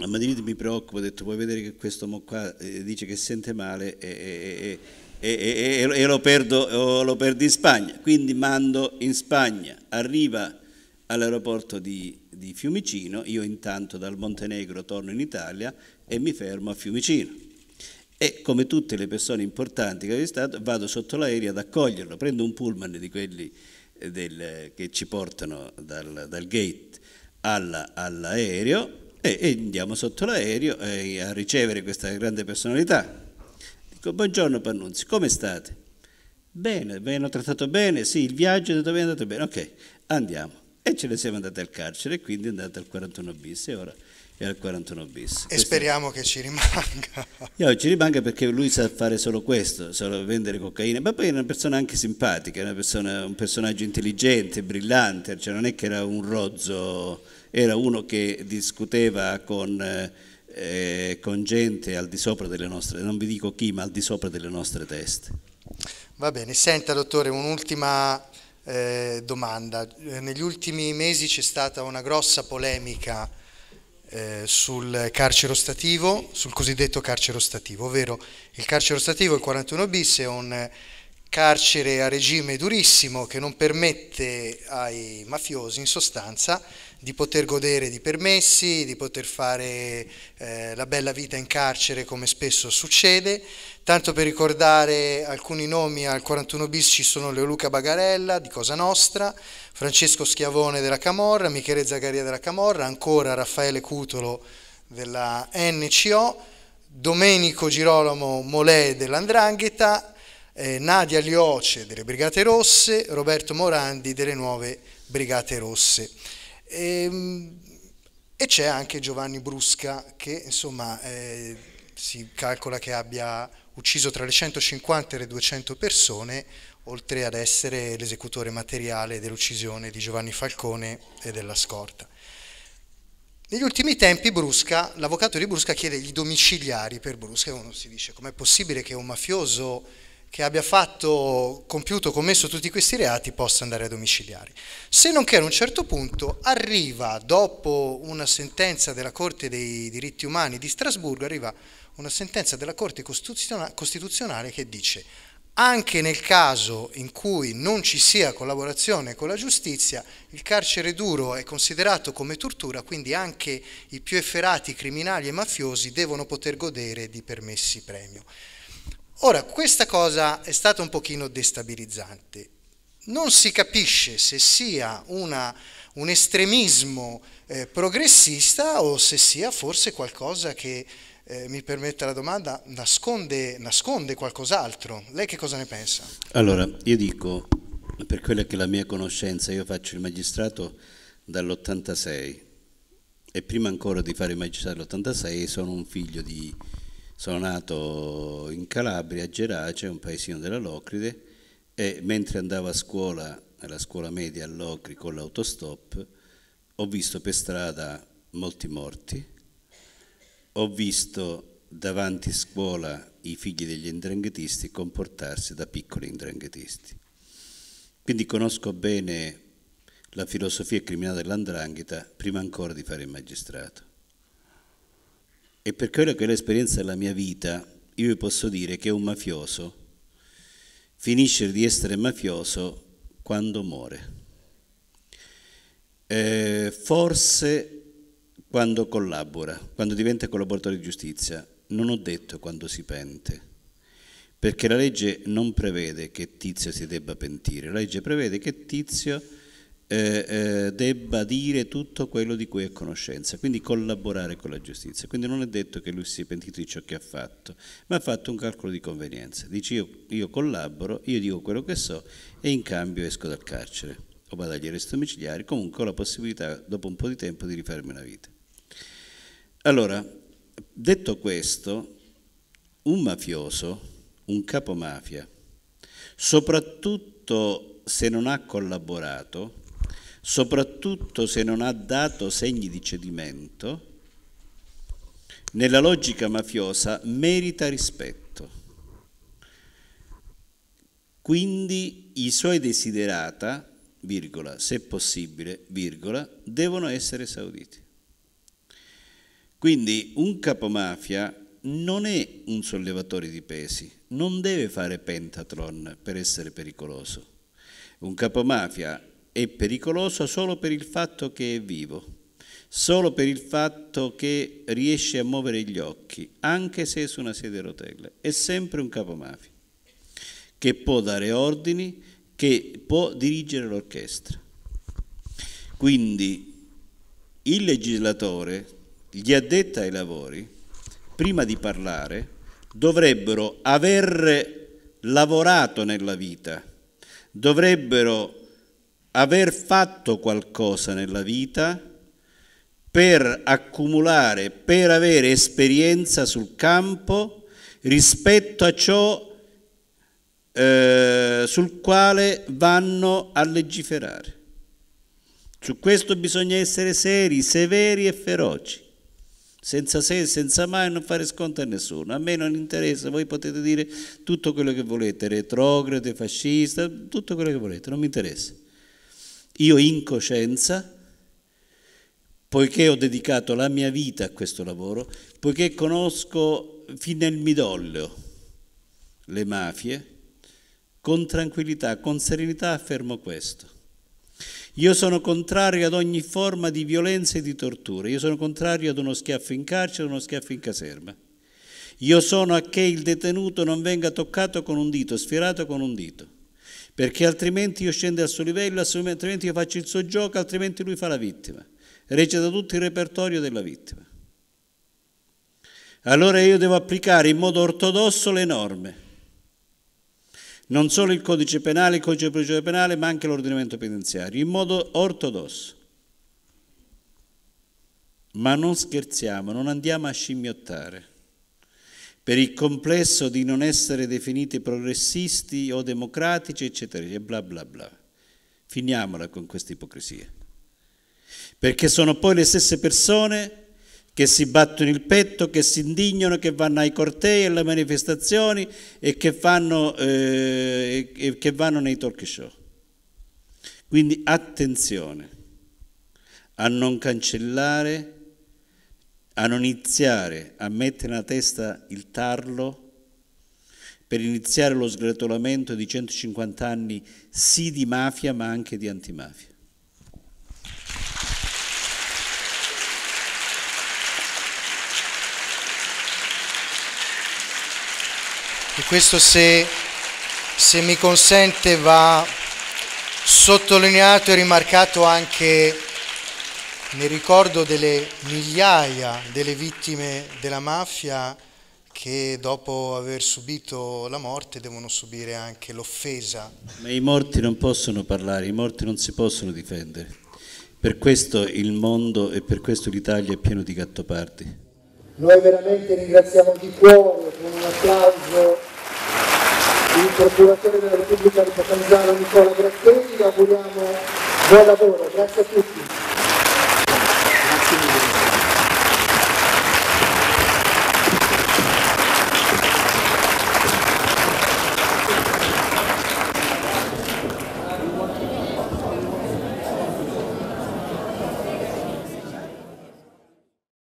a Madrid mi preoccupo, ho detto puoi vedere che questo mo qua eh, dice che sente male e, e, e, e lo, perdo, lo, perdo, in Spagna, quindi mando in Spagna, arriva all'aeroporto di, di Fiumicino, io intanto dal Montenegro torno in Italia e mi fermo a Fiumicino e come tutte le persone importanti che avevo stato vado sotto l'aereo ad accoglierlo, prendo un pullman di quelli eh, del, che ci portano dal, dal gate alla, all'aereo e, e andiamo sotto l'aereo eh, a ricevere questa grande personalità. Dico, buongiorno Pannunzi, come state? Bene, vi hanno trattato bene? Sì, il viaggio è andato bene, è andato bene. Ok, andiamo. E ce ne siamo andati al carcere, e quindi è andato al 41 bis e ora è al 41 bis. E questo speriamo
è... che ci rimanga.
Io ci rimanga perché lui sa fare solo questo, solo vendere cocaina, ma poi è una persona anche simpatica, è persona, un personaggio intelligente, brillante, cioè non è che era un rozzo era uno che discuteva con, eh, eh, con gente al di sopra delle nostre, non vi dico chi, ma al di sopra delle nostre teste.
Va bene, senta dottore, un'ultima eh, domanda. Eh, negli ultimi mesi c'è stata una grossa polemica eh, sul carcero stativo, sul cosiddetto carcero stativo, ovvero il carcero stativo, il 41 bis, è un carcere a regime durissimo che non permette ai mafiosi in sostanza di poter godere di permessi, di poter fare eh, la bella vita in carcere come spesso succede. Tanto per ricordare alcuni nomi, al 41 bis ci sono Leoluca Bagarella di Cosa Nostra, Francesco Schiavone della Camorra, Michele Zagaria della Camorra, ancora Raffaele Cutolo della NCO, Domenico Girolamo Molè dell'Andrangheta, eh, Nadia Lioce delle Brigate Rosse, Roberto Morandi delle Nuove Brigate Rosse. E, ehm, e c'è anche Giovanni Brusca che insomma eh, si calcola che abbia ucciso tra le 150 e le 200 persone, oltre ad essere l'esecutore materiale dell'uccisione di Giovanni Falcone e della scorta. Negli ultimi tempi Brusca, l'avvocato di Brusca chiede gli domiciliari per Brusca e uno si dice com'è possibile che un mafioso che abbia fatto, compiuto, commesso tutti questi reati possa andare a domiciliari. Se non che ad un certo punto arriva, dopo una sentenza della Corte dei diritti umani di Strasburgo, arriva una sentenza della Corte Costituzionale che dice anche nel caso in cui non ci sia collaborazione con la giustizia, il carcere duro è considerato come tortura, quindi anche i più efferati criminali e mafiosi devono poter godere di permessi premio. Ora, questa cosa è stata un pochino destabilizzante. Non si capisce se sia una, un estremismo eh, progressista o se sia forse qualcosa che, eh, mi permetta la domanda, nasconde, nasconde qualcos'altro. Lei che cosa ne pensa?
Allora, io dico, per quella che è la mia conoscenza, io faccio il magistrato dall'86 e prima ancora di fare il magistrato dall'86 sono un figlio di sono nato in Calabria, a Gerace, un paesino della Locride, e mentre andavo a scuola, alla scuola media a Locri con l'autostop, ho visto per strada molti morti, ho visto davanti a scuola i figli degli indranghetisti comportarsi da piccoli indranghetisti. Quindi conosco bene la filosofia criminale dell'andrangheta prima ancora di fare il magistrato. E per quello che è l'esperienza della mia vita, io vi posso dire che un mafioso finisce di essere mafioso quando muore. Eh, forse quando collabora, quando diventa collaboratore di giustizia, non ho detto quando si pente, perché la legge non prevede che Tizio si debba pentire, la legge prevede che Tizio eh, eh, debba dire tutto quello di cui è conoscenza, quindi collaborare con la giustizia. Quindi non è detto che lui si sia pentito di ciò che ha fatto, ma ha fatto un calcolo di convenienza. Dice io, io collaboro, io dico quello che so e in cambio esco dal carcere o vado agli arresti domiciliari, comunque ho la possibilità dopo un po' di tempo di rifarmi una vita. Allora, detto questo, un mafioso, un capo mafia, soprattutto se non ha collaborato, soprattutto se non ha dato segni di cedimento, nella logica mafiosa merita rispetto. Quindi i suoi desiderata, virgola, se possibile, virgola, devono essere esauditi. Quindi un capomafia non è un sollevatore di pesi, non deve fare pentathlon per essere pericoloso. Un capomafia è pericoloso solo per il fatto che è vivo, solo per il fatto che riesce a muovere gli occhi, anche se è su una sedia a rotelle. È sempre un capomafia che può dare ordini, che può dirigere l'orchestra. Quindi il legislatore, gli addetti ai lavori, prima di parlare, dovrebbero aver lavorato nella vita, dovrebbero aver fatto qualcosa nella vita per accumulare, per avere esperienza sul campo rispetto a ciò eh, sul quale vanno a legiferare. Su questo bisogna essere seri, severi e feroci, senza se e senza mai non fare sconto a nessuno. A me non interessa, voi potete dire tutto quello che volete, retrograde, fascista, tutto quello che volete, non mi interessa. Io in coscienza, poiché ho dedicato la mia vita a questo lavoro, poiché conosco fin nel midollo le mafie, con tranquillità, con serenità affermo questo. Io sono contrario ad ogni forma di violenza e di tortura, io sono contrario ad uno schiaffo in carcere, ad uno schiaffo in caserma. Io sono a che il detenuto non venga toccato con un dito, sfiorato con un dito perché altrimenti io scendo al suo livello, altrimenti io faccio il suo gioco, altrimenti lui fa la vittima, recita tutto il repertorio della vittima. Allora io devo applicare in modo ortodosso le norme, non solo il codice penale, il codice di procedura penale, ma anche l'ordinamento penitenziario, in modo ortodosso. Ma non scherziamo, non andiamo a scimmiottare per il complesso di non essere definiti progressisti o democratici, eccetera, e bla bla bla. Finiamola con questa ipocrisia. Perché sono poi le stesse persone che si battono il petto, che si indignano, che vanno ai cortei, alle manifestazioni e che vanno, eh, e che vanno nei talk show. Quindi attenzione a non cancellare a non iniziare a mettere nella testa il tarlo per iniziare lo sgretolamento di 150 anni sì di mafia ma anche di antimafia.
E questo se, se mi consente va sottolineato e rimarcato anche nel ricordo delle migliaia delle vittime della mafia che dopo aver subito la morte devono subire anche l'offesa.
Ma i morti non possono parlare, i morti non si possono difendere. Per questo il mondo e per questo l'Italia è pieno di gattopardi.
Noi veramente ringraziamo di cuore con un applauso il procuratore della Repubblica di Catanzaro Nicola Gratteri, auguriamo buon lavoro, grazie a tutti.